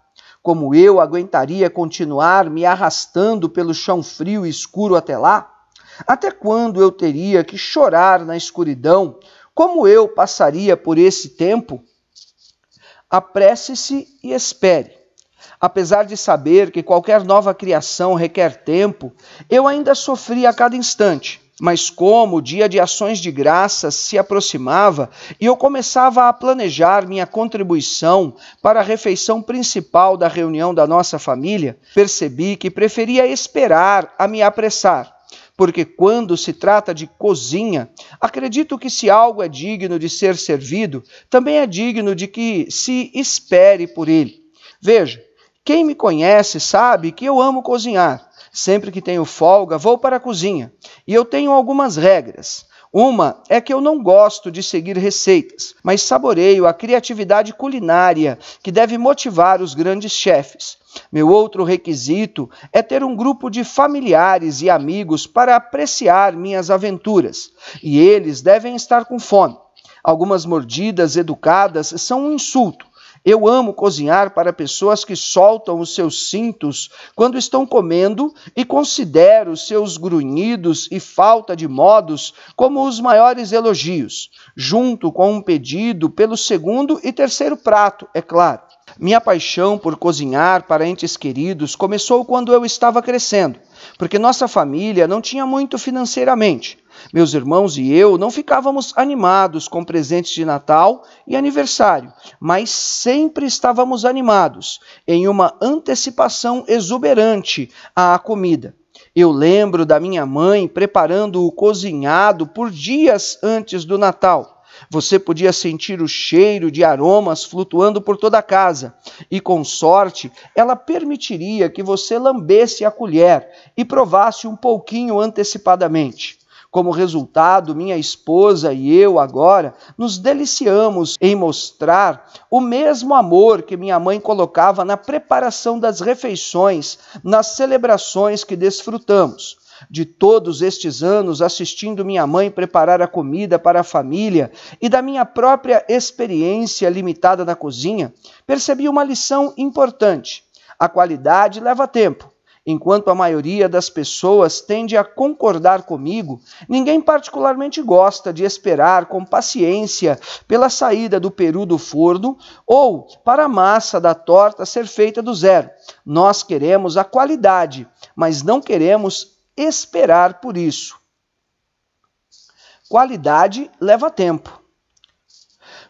Como eu aguentaria continuar me arrastando pelo chão frio e escuro até lá? Até quando eu teria que chorar na escuridão? Como eu passaria por esse tempo? Apresse-se e espere. Apesar de saber que qualquer nova criação requer tempo, eu ainda sofri a cada instante. Mas como o dia de ações de graças se aproximava e eu começava a planejar minha contribuição para a refeição principal da reunião da nossa família, percebi que preferia esperar a me apressar porque quando se trata de cozinha, acredito que se algo é digno de ser servido, também é digno de que se espere por ele. Veja, quem me conhece sabe que eu amo cozinhar. Sempre que tenho folga, vou para a cozinha. E eu tenho algumas regras. Uma é que eu não gosto de seguir receitas, mas saboreio a criatividade culinária que deve motivar os grandes chefes. Meu outro requisito é ter um grupo de familiares e amigos para apreciar minhas aventuras, e eles devem estar com fome. Algumas mordidas educadas são um insulto. Eu amo cozinhar para pessoas que soltam os seus cintos quando estão comendo e considero seus grunhidos e falta de modos como os maiores elogios, junto com um pedido pelo segundo e terceiro prato, é claro. Minha paixão por cozinhar para entes queridos começou quando eu estava crescendo, porque nossa família não tinha muito financeiramente. Meus irmãos e eu não ficávamos animados com presentes de Natal e aniversário, mas sempre estávamos animados em uma antecipação exuberante à comida. Eu lembro da minha mãe preparando o cozinhado por dias antes do Natal você podia sentir o cheiro de aromas flutuando por toda a casa, e com sorte ela permitiria que você lambesse a colher e provasse um pouquinho antecipadamente. Como resultado, minha esposa e eu agora nos deliciamos em mostrar o mesmo amor que minha mãe colocava na preparação das refeições, nas celebrações que desfrutamos de todos estes anos assistindo minha mãe preparar a comida para a família e da minha própria experiência limitada na cozinha, percebi uma lição importante. A qualidade leva tempo. Enquanto a maioria das pessoas tende a concordar comigo, ninguém particularmente gosta de esperar com paciência pela saída do peru do forno ou para a massa da torta ser feita do zero. Nós queremos a qualidade, mas não queremos esperar por isso. Qualidade leva tempo.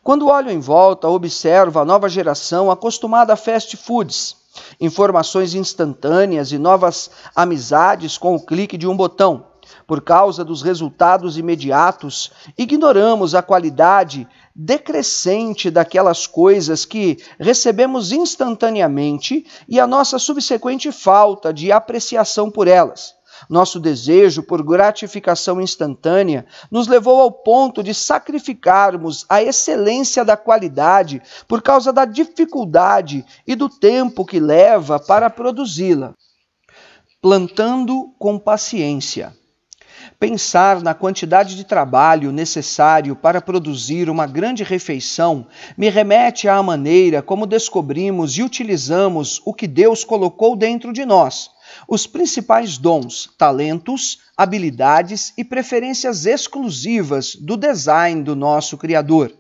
Quando olho em volta, observo a nova geração acostumada a fast foods, informações instantâneas e novas amizades com o clique de um botão. Por causa dos resultados imediatos, ignoramos a qualidade decrescente daquelas coisas que recebemos instantaneamente e a nossa subsequente falta de apreciação por elas. Nosso desejo por gratificação instantânea nos levou ao ponto de sacrificarmos a excelência da qualidade por causa da dificuldade e do tempo que leva para produzi-la. Plantando com paciência. Pensar na quantidade de trabalho necessário para produzir uma grande refeição me remete à maneira como descobrimos e utilizamos o que Deus colocou dentro de nós, os principais dons, talentos, habilidades e preferências exclusivas do design do nosso Criador.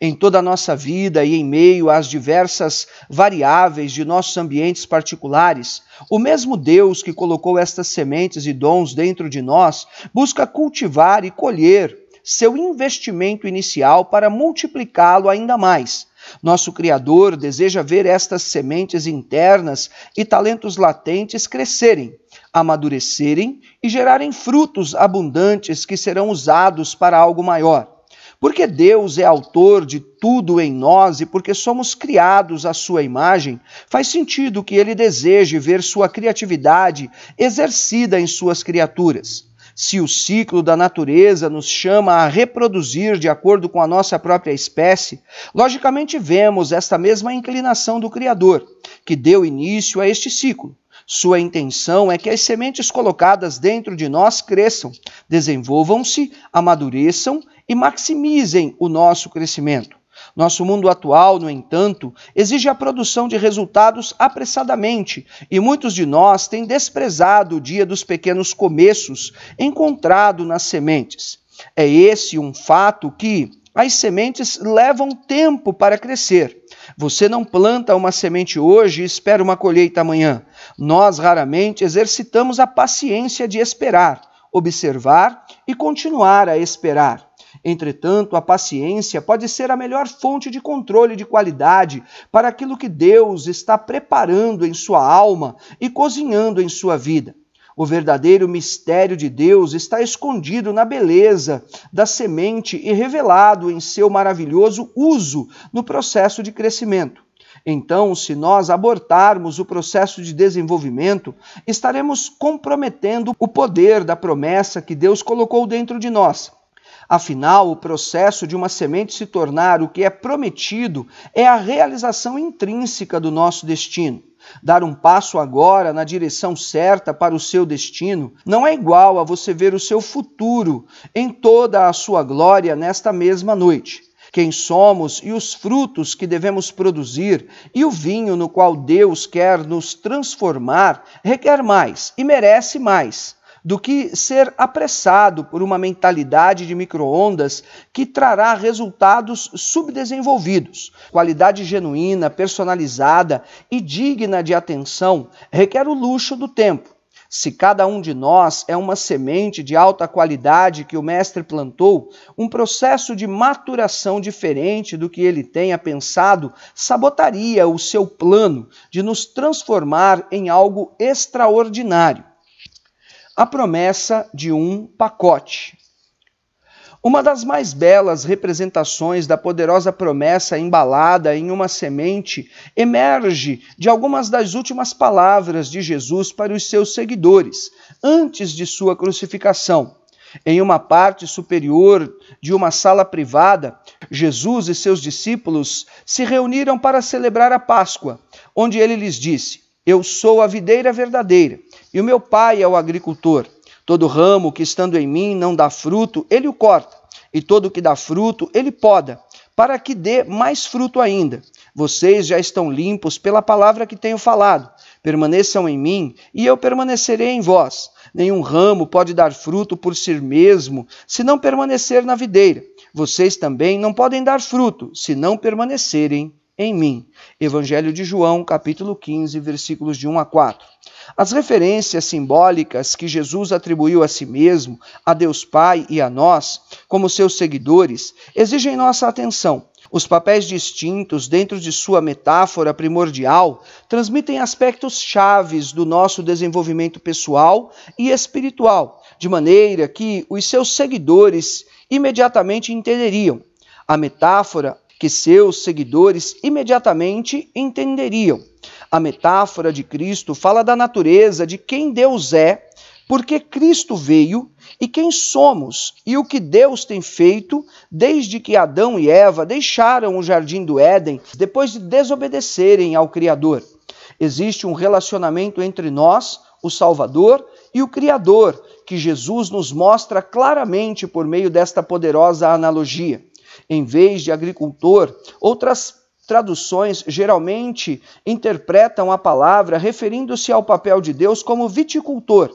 Em toda a nossa vida e em meio às diversas variáveis de nossos ambientes particulares, o mesmo Deus que colocou estas sementes e dons dentro de nós busca cultivar e colher seu investimento inicial para multiplicá-lo ainda mais nosso Criador deseja ver estas sementes internas e talentos latentes crescerem, amadurecerem e gerarem frutos abundantes que serão usados para algo maior. Porque Deus é autor de tudo em nós e porque somos criados à sua imagem, faz sentido que ele deseje ver sua criatividade exercida em suas criaturas se o ciclo da natureza nos chama a reproduzir de acordo com a nossa própria espécie, logicamente vemos esta mesma inclinação do Criador, que deu início a este ciclo. Sua intenção é que as sementes colocadas dentro de nós cresçam, desenvolvam-se, amadureçam e maximizem o nosso crescimento. Nosso mundo atual, no entanto, exige a produção de resultados apressadamente e muitos de nós têm desprezado o dia dos pequenos começos encontrado nas sementes. É esse um fato que, as sementes levam tempo para crescer. Você não planta uma semente hoje e espera uma colheita amanhã. Nós raramente exercitamos a paciência de esperar, observar e continuar a esperar. Entretanto, a paciência pode ser a melhor fonte de controle de qualidade para aquilo que Deus está preparando em sua alma e cozinhando em sua vida. O verdadeiro mistério de Deus está escondido na beleza da semente e revelado em seu maravilhoso uso no processo de crescimento. Então, se nós abortarmos o processo de desenvolvimento, estaremos comprometendo o poder da promessa que Deus colocou dentro de nós. Afinal, o processo de uma semente se tornar o que é prometido é a realização intrínseca do nosso destino. Dar um passo agora na direção certa para o seu destino não é igual a você ver o seu futuro em toda a sua glória nesta mesma noite. Quem somos e os frutos que devemos produzir e o vinho no qual Deus quer nos transformar requer mais e merece mais do que ser apressado por uma mentalidade de microondas que trará resultados subdesenvolvidos. Qualidade genuína, personalizada e digna de atenção requer o luxo do tempo. Se cada um de nós é uma semente de alta qualidade que o mestre plantou, um processo de maturação diferente do que ele tenha pensado sabotaria o seu plano de nos transformar em algo extraordinário. A promessa de um pacote. Uma das mais belas representações da poderosa promessa embalada em uma semente emerge de algumas das últimas palavras de Jesus para os seus seguidores, antes de sua crucificação. Em uma parte superior de uma sala privada, Jesus e seus discípulos se reuniram para celebrar a Páscoa, onde ele lhes disse: eu sou a videira verdadeira, e o meu pai é o agricultor. Todo ramo que estando em mim não dá fruto, ele o corta, e todo que dá fruto, ele poda, para que dê mais fruto ainda. Vocês já estão limpos pela palavra que tenho falado. Permaneçam em mim, e eu permanecerei em vós. Nenhum ramo pode dar fruto por si mesmo, se não permanecer na videira. Vocês também não podem dar fruto, se não permanecerem em mim. Evangelho de João, capítulo 15, versículos de 1 a 4. As referências simbólicas que Jesus atribuiu a si mesmo, a Deus Pai e a nós, como seus seguidores, exigem nossa atenção. Os papéis distintos dentro de sua metáfora primordial transmitem aspectos chaves do nosso desenvolvimento pessoal e espiritual, de maneira que os seus seguidores imediatamente entenderiam. A metáfora que seus seguidores imediatamente entenderiam. A metáfora de Cristo fala da natureza de quem Deus é, porque Cristo veio e quem somos e o que Deus tem feito desde que Adão e Eva deixaram o jardim do Éden depois de desobedecerem ao Criador. Existe um relacionamento entre nós, o Salvador e o Criador, que Jesus nos mostra claramente por meio desta poderosa analogia em vez de agricultor. Outras traduções geralmente interpretam a palavra referindo-se ao papel de Deus como viticultor,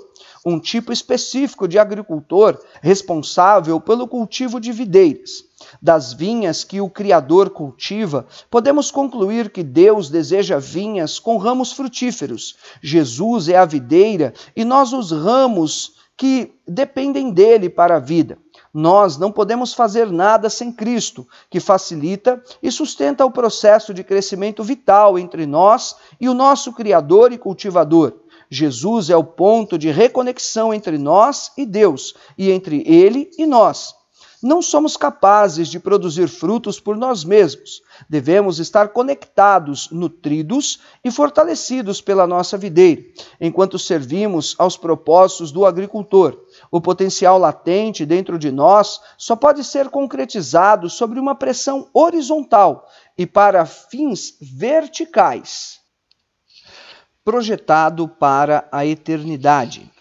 um tipo específico de agricultor responsável pelo cultivo de videiras. Das vinhas que o Criador cultiva, podemos concluir que Deus deseja vinhas com ramos frutíferos. Jesus é a videira e nós os ramos que dependem dele para a vida. Nós não podemos fazer nada sem Cristo, que facilita e sustenta o processo de crescimento vital entre nós e o nosso Criador e Cultivador. Jesus é o ponto de reconexão entre nós e Deus, e entre Ele e nós. Não somos capazes de produzir frutos por nós mesmos. Devemos estar conectados, nutridos e fortalecidos pela nossa videira, enquanto servimos aos propósitos do agricultor o potencial latente dentro de nós só pode ser concretizado sobre uma pressão horizontal e para fins verticais, projetado para a eternidade.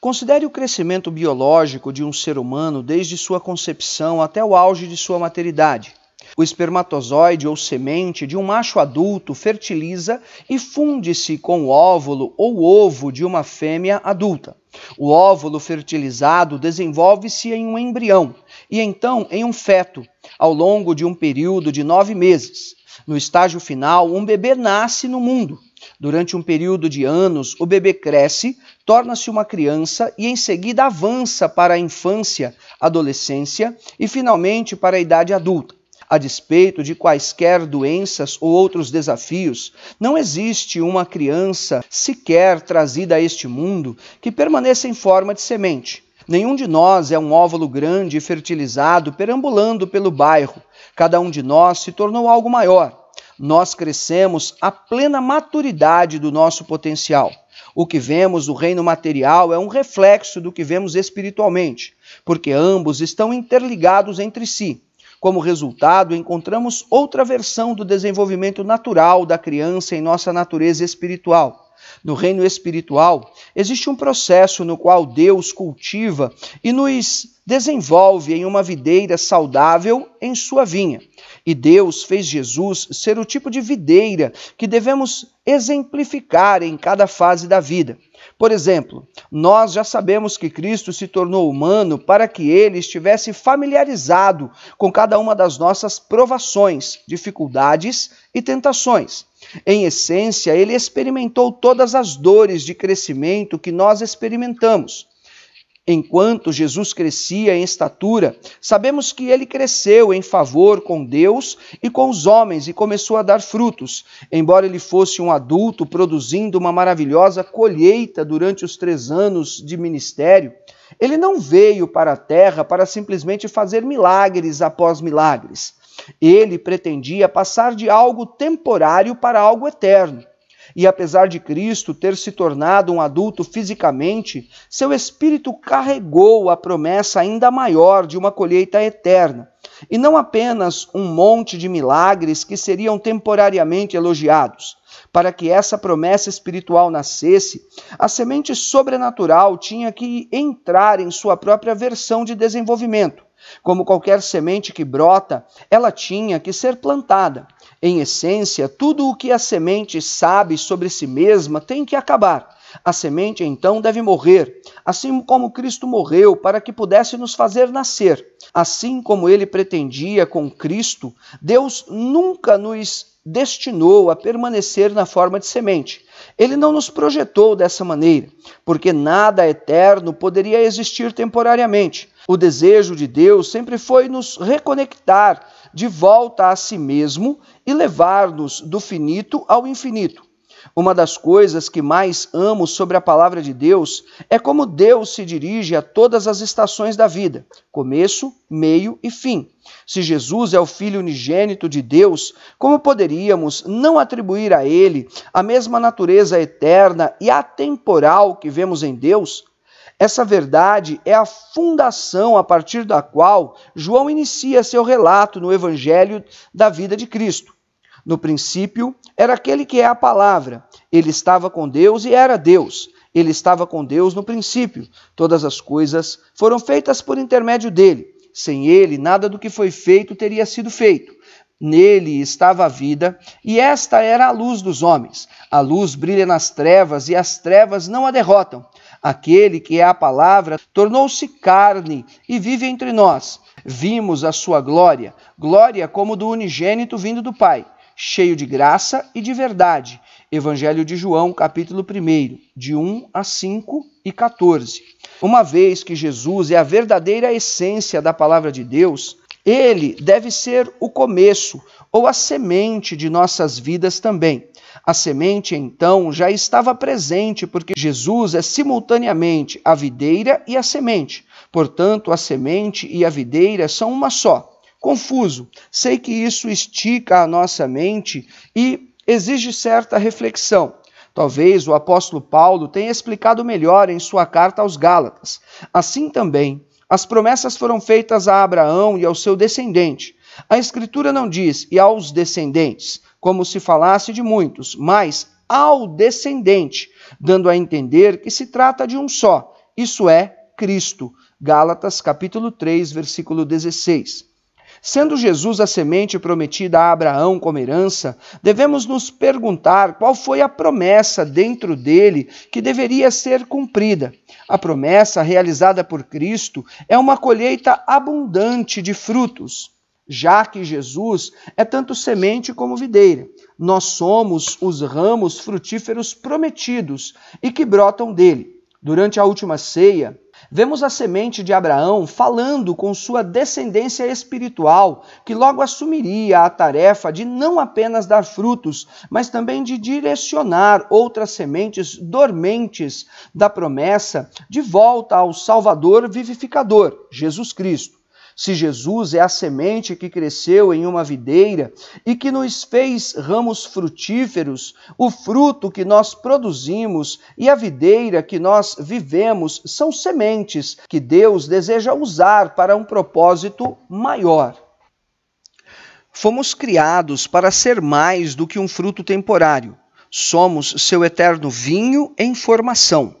Considere o crescimento biológico de um ser humano desde sua concepção até o auge de sua maturidade. O espermatozoide ou semente de um macho adulto fertiliza e funde-se com o óvulo ou ovo de uma fêmea adulta. O óvulo fertilizado desenvolve-se em um embrião e então em um feto, ao longo de um período de nove meses. No estágio final, um bebê nasce no mundo. Durante um período de anos, o bebê cresce, torna-se uma criança e em seguida avança para a infância, adolescência e finalmente para a idade adulta. A despeito de quaisquer doenças ou outros desafios, não existe uma criança sequer trazida a este mundo que permaneça em forma de semente. Nenhum de nós é um óvulo grande e fertilizado perambulando pelo bairro. Cada um de nós se tornou algo maior. Nós crescemos à plena maturidade do nosso potencial. O que vemos no reino material é um reflexo do que vemos espiritualmente, porque ambos estão interligados entre si. Como resultado, encontramos outra versão do desenvolvimento natural da criança em nossa natureza espiritual. No reino espiritual, existe um processo no qual Deus cultiva e nos desenvolve em uma videira saudável em sua vinha. E Deus fez Jesus ser o tipo de videira que devemos exemplificar em cada fase da vida. Por exemplo, nós já sabemos que Cristo se tornou humano para que ele estivesse familiarizado com cada uma das nossas provações, dificuldades e tentações. Em essência, ele experimentou todas as dores de crescimento que nós experimentamos. Enquanto Jesus crescia em estatura, sabemos que ele cresceu em favor com Deus e com os homens e começou a dar frutos. Embora ele fosse um adulto produzindo uma maravilhosa colheita durante os três anos de ministério, ele não veio para a terra para simplesmente fazer milagres após milagres. Ele pretendia passar de algo temporário para algo eterno. E apesar de Cristo ter se tornado um adulto fisicamente, seu espírito carregou a promessa ainda maior de uma colheita eterna, e não apenas um monte de milagres que seriam temporariamente elogiados. Para que essa promessa espiritual nascesse, a semente sobrenatural tinha que entrar em sua própria versão de desenvolvimento. Como qualquer semente que brota, ela tinha que ser plantada. Em essência, tudo o que a semente sabe sobre si mesma tem que acabar. A semente então deve morrer, assim como Cristo morreu para que pudesse nos fazer nascer. Assim como ele pretendia com Cristo, Deus nunca nos destinou a permanecer na forma de semente. Ele não nos projetou dessa maneira, porque nada eterno poderia existir temporariamente. O desejo de Deus sempre foi nos reconectar de volta a si mesmo e levar-nos do finito ao infinito. Uma das coisas que mais amo sobre a palavra de Deus é como Deus se dirige a todas as estações da vida: começo, meio e fim. Se Jesus é o Filho unigênito de Deus, como poderíamos não atribuir a ele a mesma natureza eterna e atemporal que vemos em Deus? Essa verdade é a fundação a partir da qual João inicia seu relato no Evangelho da vida de Cristo. No princípio, era aquele que é a palavra. Ele estava com Deus e era Deus. Ele estava com Deus no princípio. Todas as coisas foram feitas por intermédio dele. Sem ele, nada do que foi feito teria sido feito. Nele estava a vida, e esta era a luz dos homens. A luz brilha nas trevas, e as trevas não a derrotam aquele que é a palavra, tornou-se carne e vive entre nós. Vimos a sua glória, glória como do unigênito vindo do Pai, cheio de graça e de verdade. Evangelho de João, capítulo 1, de 1 a 5 e 14. Uma vez que Jesus é a verdadeira essência da palavra de Deus, ele deve ser o começo ou a semente de nossas vidas também. A semente, então, já estava presente, porque Jesus é simultaneamente a videira e a semente. Portanto, a semente e a videira são uma só. Confuso. Sei que isso estica a nossa mente e exige certa reflexão. Talvez o apóstolo Paulo tenha explicado melhor em sua carta aos Gálatas. Assim também, as promessas foram feitas a Abraão e ao seu descendente. A Escritura não diz e aos descendentes, como se falasse de muitos, mas ao descendente, dando a entender que se trata de um só, isso é Cristo. Gálatas capítulo 3, versículo 16. Sendo Jesus a semente prometida a Abraão como herança, devemos nos perguntar qual foi a promessa dentro dele que deveria ser cumprida. A promessa realizada por Cristo é uma colheita abundante de frutos já que Jesus é tanto semente como videira. Nós somos os ramos frutíferos prometidos e que brotam dele. Durante a última ceia, vemos a semente de Abraão falando com sua descendência espiritual, que logo assumiria a tarefa de não apenas dar frutos, mas também de direcionar outras sementes dormentes da promessa de volta ao Salvador vivificador, Jesus Cristo. Se Jesus é a semente que cresceu em uma videira e que nos fez ramos frutíferos, o fruto que nós produzimos e a videira que nós vivemos são sementes que Deus deseja usar para um propósito maior. Fomos criados para ser mais do que um fruto temporário. Somos seu eterno vinho em formação.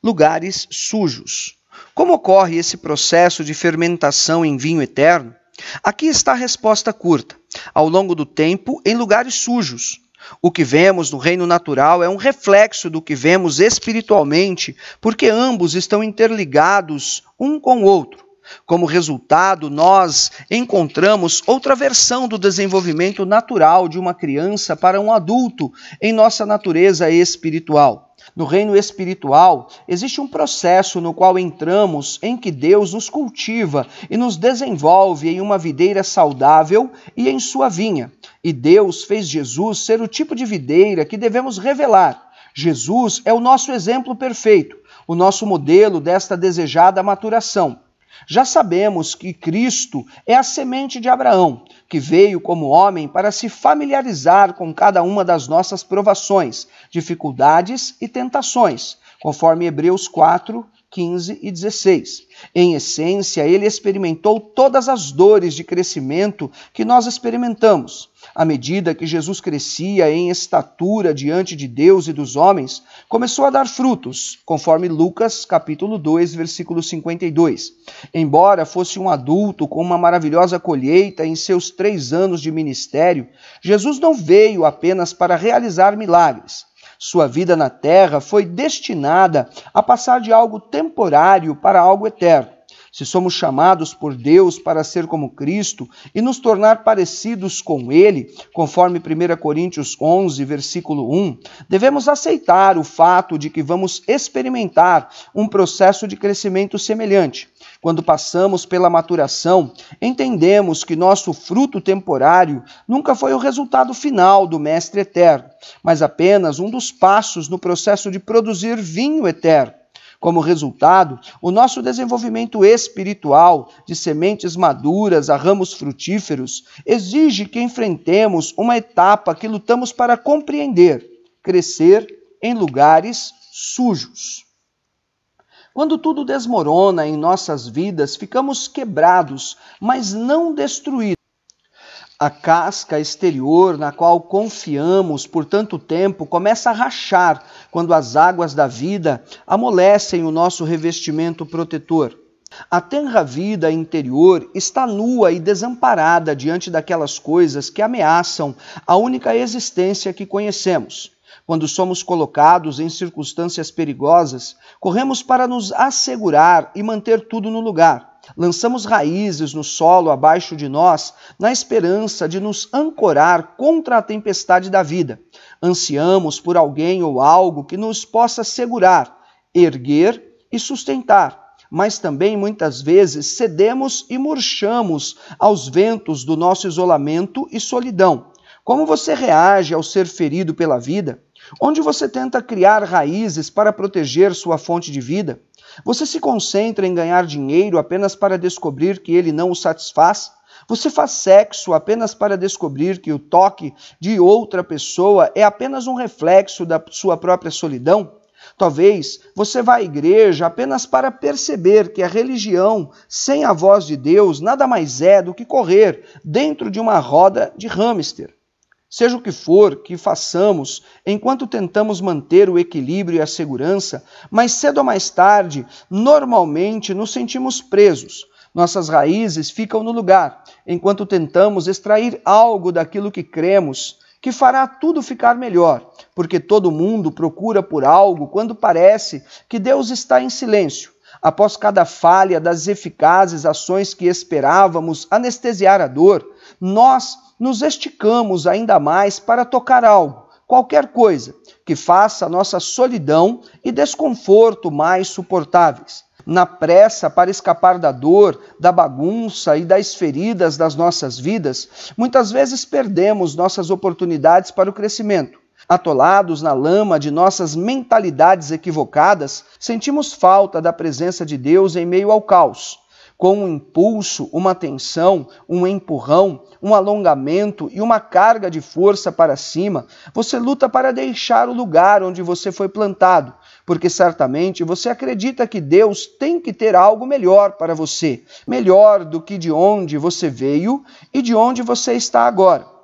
Lugares sujos. Como ocorre esse processo de fermentação em vinho eterno? Aqui está a resposta curta. Ao longo do tempo, em lugares sujos. O que vemos no reino natural é um reflexo do que vemos espiritualmente, porque ambos estão interligados um com o outro. Como resultado, nós encontramos outra versão do desenvolvimento natural de uma criança para um adulto em nossa natureza espiritual. No reino espiritual, existe um processo no qual entramos em que Deus nos cultiva e nos desenvolve em uma videira saudável e em sua vinha. E Deus fez Jesus ser o tipo de videira que devemos revelar. Jesus é o nosso exemplo perfeito, o nosso modelo desta desejada maturação. Já sabemos que Cristo é a semente de Abraão, que veio como homem para se familiarizar com cada uma das nossas provações, dificuldades e tentações, conforme Hebreus 4, 15 e 16. Em essência, ele experimentou todas as dores de crescimento que nós experimentamos. À medida que Jesus crescia em estatura diante de Deus e dos homens, começou a dar frutos, conforme Lucas capítulo 2, versículo 52. Embora fosse um adulto com uma maravilhosa colheita em seus três anos de ministério, Jesus não veio apenas para realizar milagres sua vida na terra foi destinada a passar de algo temporário para algo eterno se somos chamados por Deus para ser como Cristo e nos tornar parecidos com Ele, conforme 1 Coríntios 11, versículo 1, devemos aceitar o fato de que vamos experimentar um processo de crescimento semelhante. Quando passamos pela maturação, entendemos que nosso fruto temporário nunca foi o resultado final do Mestre Eterno, mas apenas um dos passos no processo de produzir vinho eterno. Como resultado, o nosso desenvolvimento espiritual, de sementes maduras a ramos frutíferos, exige que enfrentemos uma etapa que lutamos para compreender, crescer em lugares sujos. Quando tudo desmorona em nossas vidas, ficamos quebrados, mas não destruídos. A casca exterior, na qual confiamos por tanto tempo, começa a rachar quando as águas da vida amolecem o nosso revestimento protetor. A tenra vida interior está nua e desamparada diante daquelas coisas que ameaçam a única existência que conhecemos. Quando somos colocados em circunstâncias perigosas, corremos para nos assegurar e manter tudo no lugar lançamos raízes no solo abaixo de nós, na esperança de nos ancorar contra a tempestade da vida. Ansiamos por alguém ou algo que nos possa segurar, erguer e sustentar. Mas também muitas vezes cedemos e murchamos aos ventos do nosso isolamento e solidão. Como você reage ao ser ferido pela vida? Onde você tenta criar raízes para proteger sua fonte de vida? Você se concentra em ganhar dinheiro apenas para descobrir que ele não o satisfaz? Você faz sexo apenas para descobrir que o toque de outra pessoa é apenas um reflexo da sua própria solidão? Talvez você vá à igreja apenas para perceber que a religião sem a voz de Deus nada mais é do que correr dentro de uma roda de hamster. Seja o que for que façamos, enquanto tentamos manter o equilíbrio e a segurança, mais cedo ou mais tarde, normalmente nos sentimos presos. Nossas raízes ficam no lugar, enquanto tentamos extrair algo daquilo que cremos, que fará tudo ficar melhor, porque todo mundo procura por algo quando parece que Deus está em silêncio. Após cada falha das eficazes ações que esperávamos anestesiar a dor, nós nos esticamos ainda mais para tocar algo, qualquer coisa, que faça a nossa solidão e desconforto mais suportáveis. Na pressa para escapar da dor, da bagunça e das feridas das nossas vidas, muitas vezes perdemos nossas oportunidades para o crescimento. Atolados na lama de nossas mentalidades equivocadas, sentimos falta da presença de Deus em meio ao caos com um impulso, uma tensão, um empurrão, um alongamento e uma carga de força para cima, você luta para deixar o lugar onde você foi plantado, porque certamente você acredita que Deus tem que ter algo melhor para você, melhor do que de onde você veio e de onde você está agora.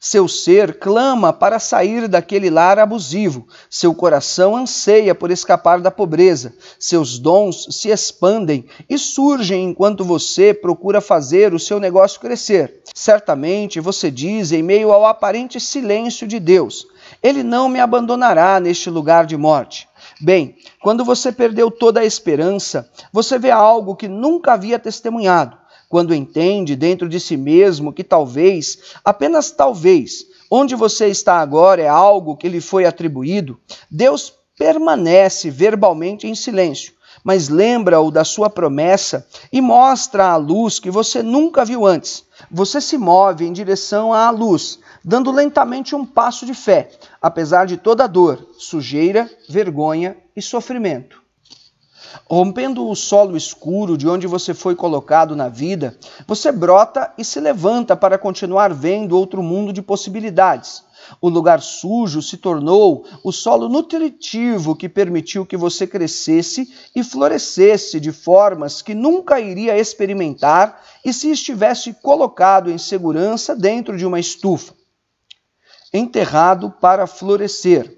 Seu ser clama para sair daquele lar abusivo, seu coração anseia por escapar da pobreza, seus dons se expandem e surgem enquanto você procura fazer o seu negócio crescer. Certamente você diz, em meio ao aparente silêncio de Deus: Ele não me abandonará neste lugar de morte. Bem, quando você perdeu toda a esperança, você vê algo que nunca havia testemunhado quando entende dentro de si mesmo que talvez, apenas talvez, onde você está agora é algo que lhe foi atribuído, Deus permanece verbalmente em silêncio, mas lembra-o da sua promessa e mostra a luz que você nunca viu antes. Você se move em direção à luz, dando lentamente um passo de fé, apesar de toda dor, sujeira, vergonha e sofrimento. Rompendo o solo escuro de onde você foi colocado na vida, você brota e se levanta para continuar vendo outro mundo de possibilidades. O lugar sujo se tornou o solo nutritivo que permitiu que você crescesse e florescesse de formas que nunca iria experimentar e se estivesse colocado em segurança dentro de uma estufa. Enterrado para florescer.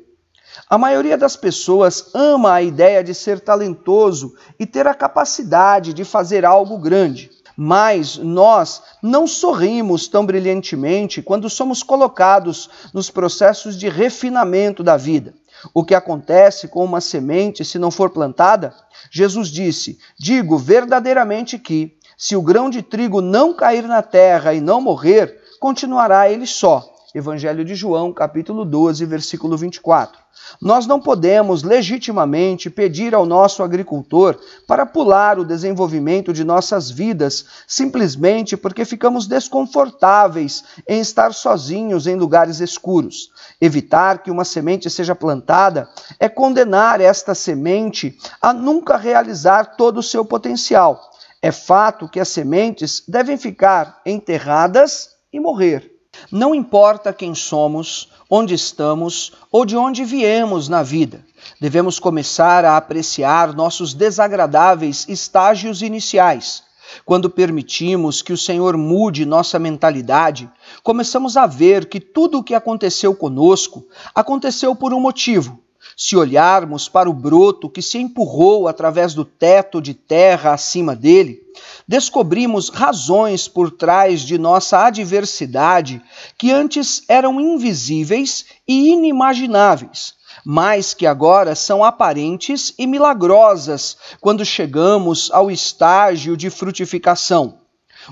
A maioria das pessoas ama a ideia de ser talentoso e ter a capacidade de fazer algo grande. Mas nós não sorrimos tão brilhantemente quando somos colocados nos processos de refinamento da vida. O que acontece com uma semente se não for plantada? Jesus disse: Digo verdadeiramente que, se o grão de trigo não cair na terra e não morrer, continuará ele só Evangelho de João, capítulo 12, versículo 24. Nós não podemos legitimamente pedir ao nosso agricultor para pular o desenvolvimento de nossas vidas simplesmente porque ficamos desconfortáveis em estar sozinhos em lugares escuros. Evitar que uma semente seja plantada é condenar esta semente a nunca realizar todo o seu potencial. É fato que as sementes devem ficar enterradas e morrer não importa quem somos, onde estamos ou de onde viemos na vida, devemos começar a apreciar nossos desagradáveis estágios iniciais. Quando permitimos que o Senhor mude nossa mentalidade, começamos a ver que tudo o que aconteceu conosco aconteceu por um motivo se olharmos para o broto que se empurrou através do teto de terra acima dele, descobrimos razões por trás de nossa adversidade que antes eram invisíveis e inimagináveis, mas que agora são aparentes e milagrosas quando chegamos ao estágio de frutificação.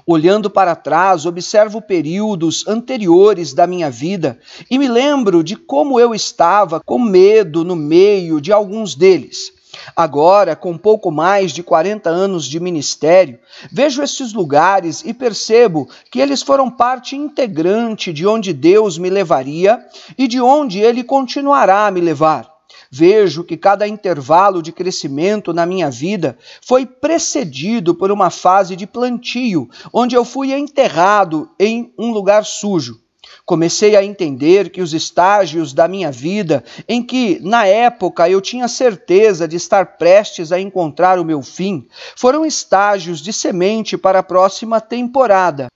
Olhando para trás, observo períodos anteriores da minha vida e me lembro de como eu estava com medo no meio de alguns deles. Agora, com pouco mais de 40 anos de ministério, vejo estes lugares e percebo que eles foram parte integrante de onde Deus me levaria e de onde Ele continuará a me levar. Vejo que cada intervalo de crescimento na minha vida foi precedido por uma fase de plantio, onde eu fui enterrado em um lugar sujo. Comecei a entender que os estágios da minha vida, em que na época eu tinha certeza de estar prestes a encontrar o meu fim, foram estágios de semente para a próxima temporada.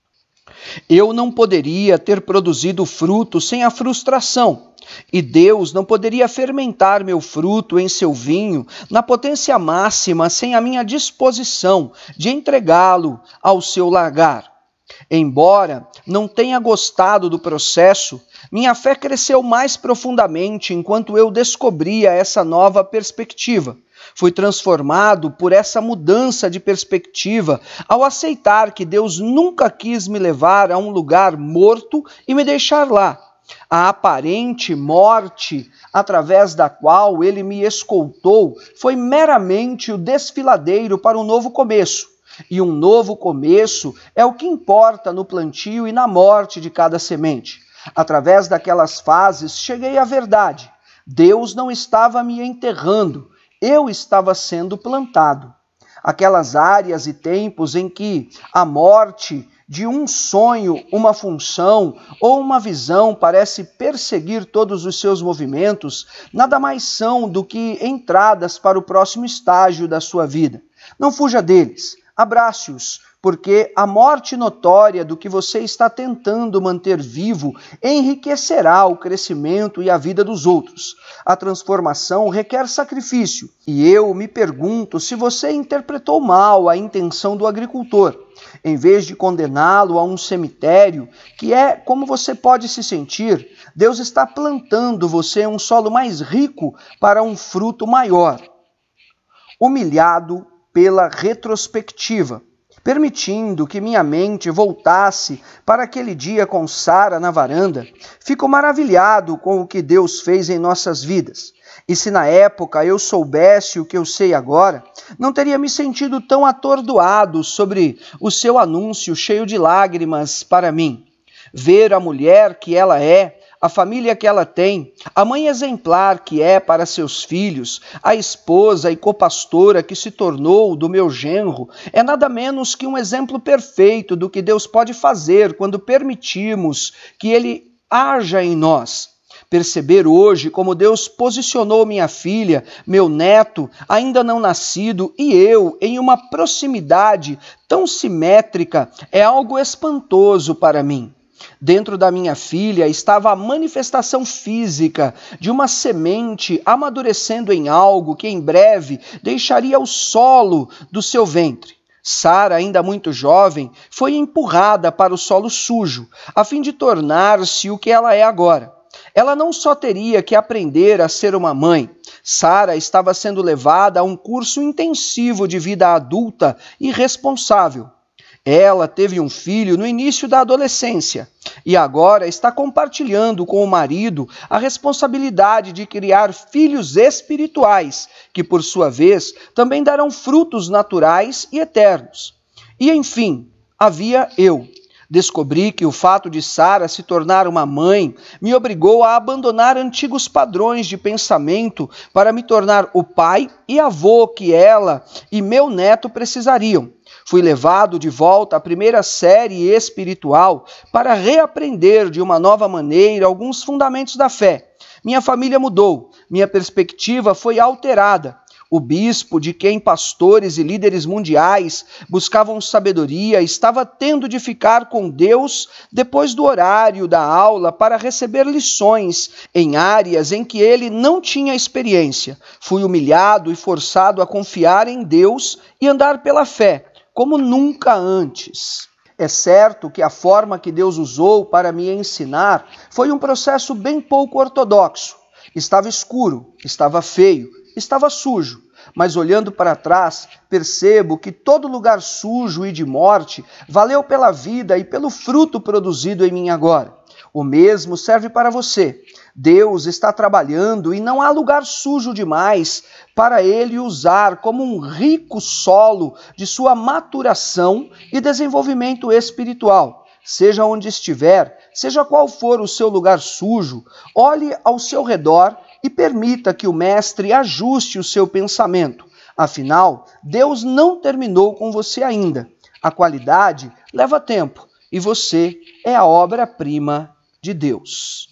Eu não poderia ter produzido fruto sem a frustração, e Deus não poderia fermentar meu fruto em seu vinho na potência máxima sem a minha disposição de entregá-lo ao seu lagar. Embora não tenha gostado do processo, minha fé cresceu mais profundamente enquanto eu descobria essa nova perspectiva foi transformado por essa mudança de perspectiva ao aceitar que Deus nunca quis me levar a um lugar morto e me deixar lá. A aparente morte através da qual ele me escoltou foi meramente o desfiladeiro para um novo começo. E um novo começo é o que importa no plantio e na morte de cada semente. Através daquelas fases cheguei à verdade. Deus não estava me enterrando, eu estava sendo plantado. Aquelas áreas e tempos em que a morte de um sonho, uma função ou uma visão parece perseguir todos os seus movimentos, nada mais são do que entradas para o próximo estágio da sua vida. Não fuja deles, abrace-os, porque a morte notória do que você está tentando manter vivo enriquecerá o crescimento e a vida dos outros. A transformação requer sacrifício, e eu me pergunto se você interpretou mal a intenção do agricultor. Em vez de condená-lo a um cemitério, que é como você pode se sentir, Deus está plantando você um solo mais rico para um fruto maior. Humilhado pela retrospectiva permitindo que minha mente voltasse para aquele dia com Sara na varanda, fico maravilhado com o que Deus fez em nossas vidas. E se na época eu soubesse o que eu sei agora, não teria me sentido tão atordoado sobre o seu anúncio cheio de lágrimas para mim. Ver a mulher que ela é a família que ela tem, a mãe exemplar que é para seus filhos, a esposa e copastora que se tornou do meu genro, é nada menos que um exemplo perfeito do que Deus pode fazer quando permitirmos que Ele haja em nós. Perceber hoje como Deus posicionou minha filha, meu neto, ainda não nascido, e eu em uma proximidade tão simétrica é algo espantoso para mim. Dentro da minha filha estava a manifestação física de uma semente amadurecendo em algo que em breve deixaria o solo do seu ventre. Sara, ainda muito jovem, foi empurrada para o solo sujo, a fim de tornar-se o que ela é agora. Ela não só teria que aprender a ser uma mãe, Sara estava sendo levada a um curso intensivo de vida adulta e responsável. Ela teve um filho no início da adolescência e agora está compartilhando com o marido a responsabilidade de criar filhos espirituais, que por sua vez também darão frutos naturais e eternos. E enfim, havia eu. Descobri que o fato de Sara se tornar uma mãe me obrigou a abandonar antigos padrões de pensamento para me tornar o pai e avô que ela e meu neto precisariam. Fui levado de volta à primeira série espiritual para reaprender de uma nova maneira alguns fundamentos da fé. Minha família mudou, minha perspectiva foi alterada. O bispo, de quem pastores e líderes mundiais buscavam sabedoria, estava tendo de ficar com Deus depois do horário da aula para receber lições em áreas em que ele não tinha experiência. Fui humilhado e forçado a confiar em Deus e andar pela fé como nunca antes. É certo que a forma que Deus usou para me ensinar foi um processo bem pouco ortodoxo. Estava escuro, estava feio, estava sujo, mas olhando para trás, percebo que todo lugar sujo e de morte valeu pela vida e pelo fruto produzido em mim agora. O mesmo serve para você. Deus está trabalhando e não há lugar sujo demais para ele usar como um rico solo de sua maturação e desenvolvimento espiritual. Seja onde estiver, seja qual for o seu lugar sujo, olhe ao seu redor e permita que o Mestre ajuste o seu pensamento. Afinal, Deus não terminou com você ainda. A qualidade leva tempo e você é a obra-prima de Deus.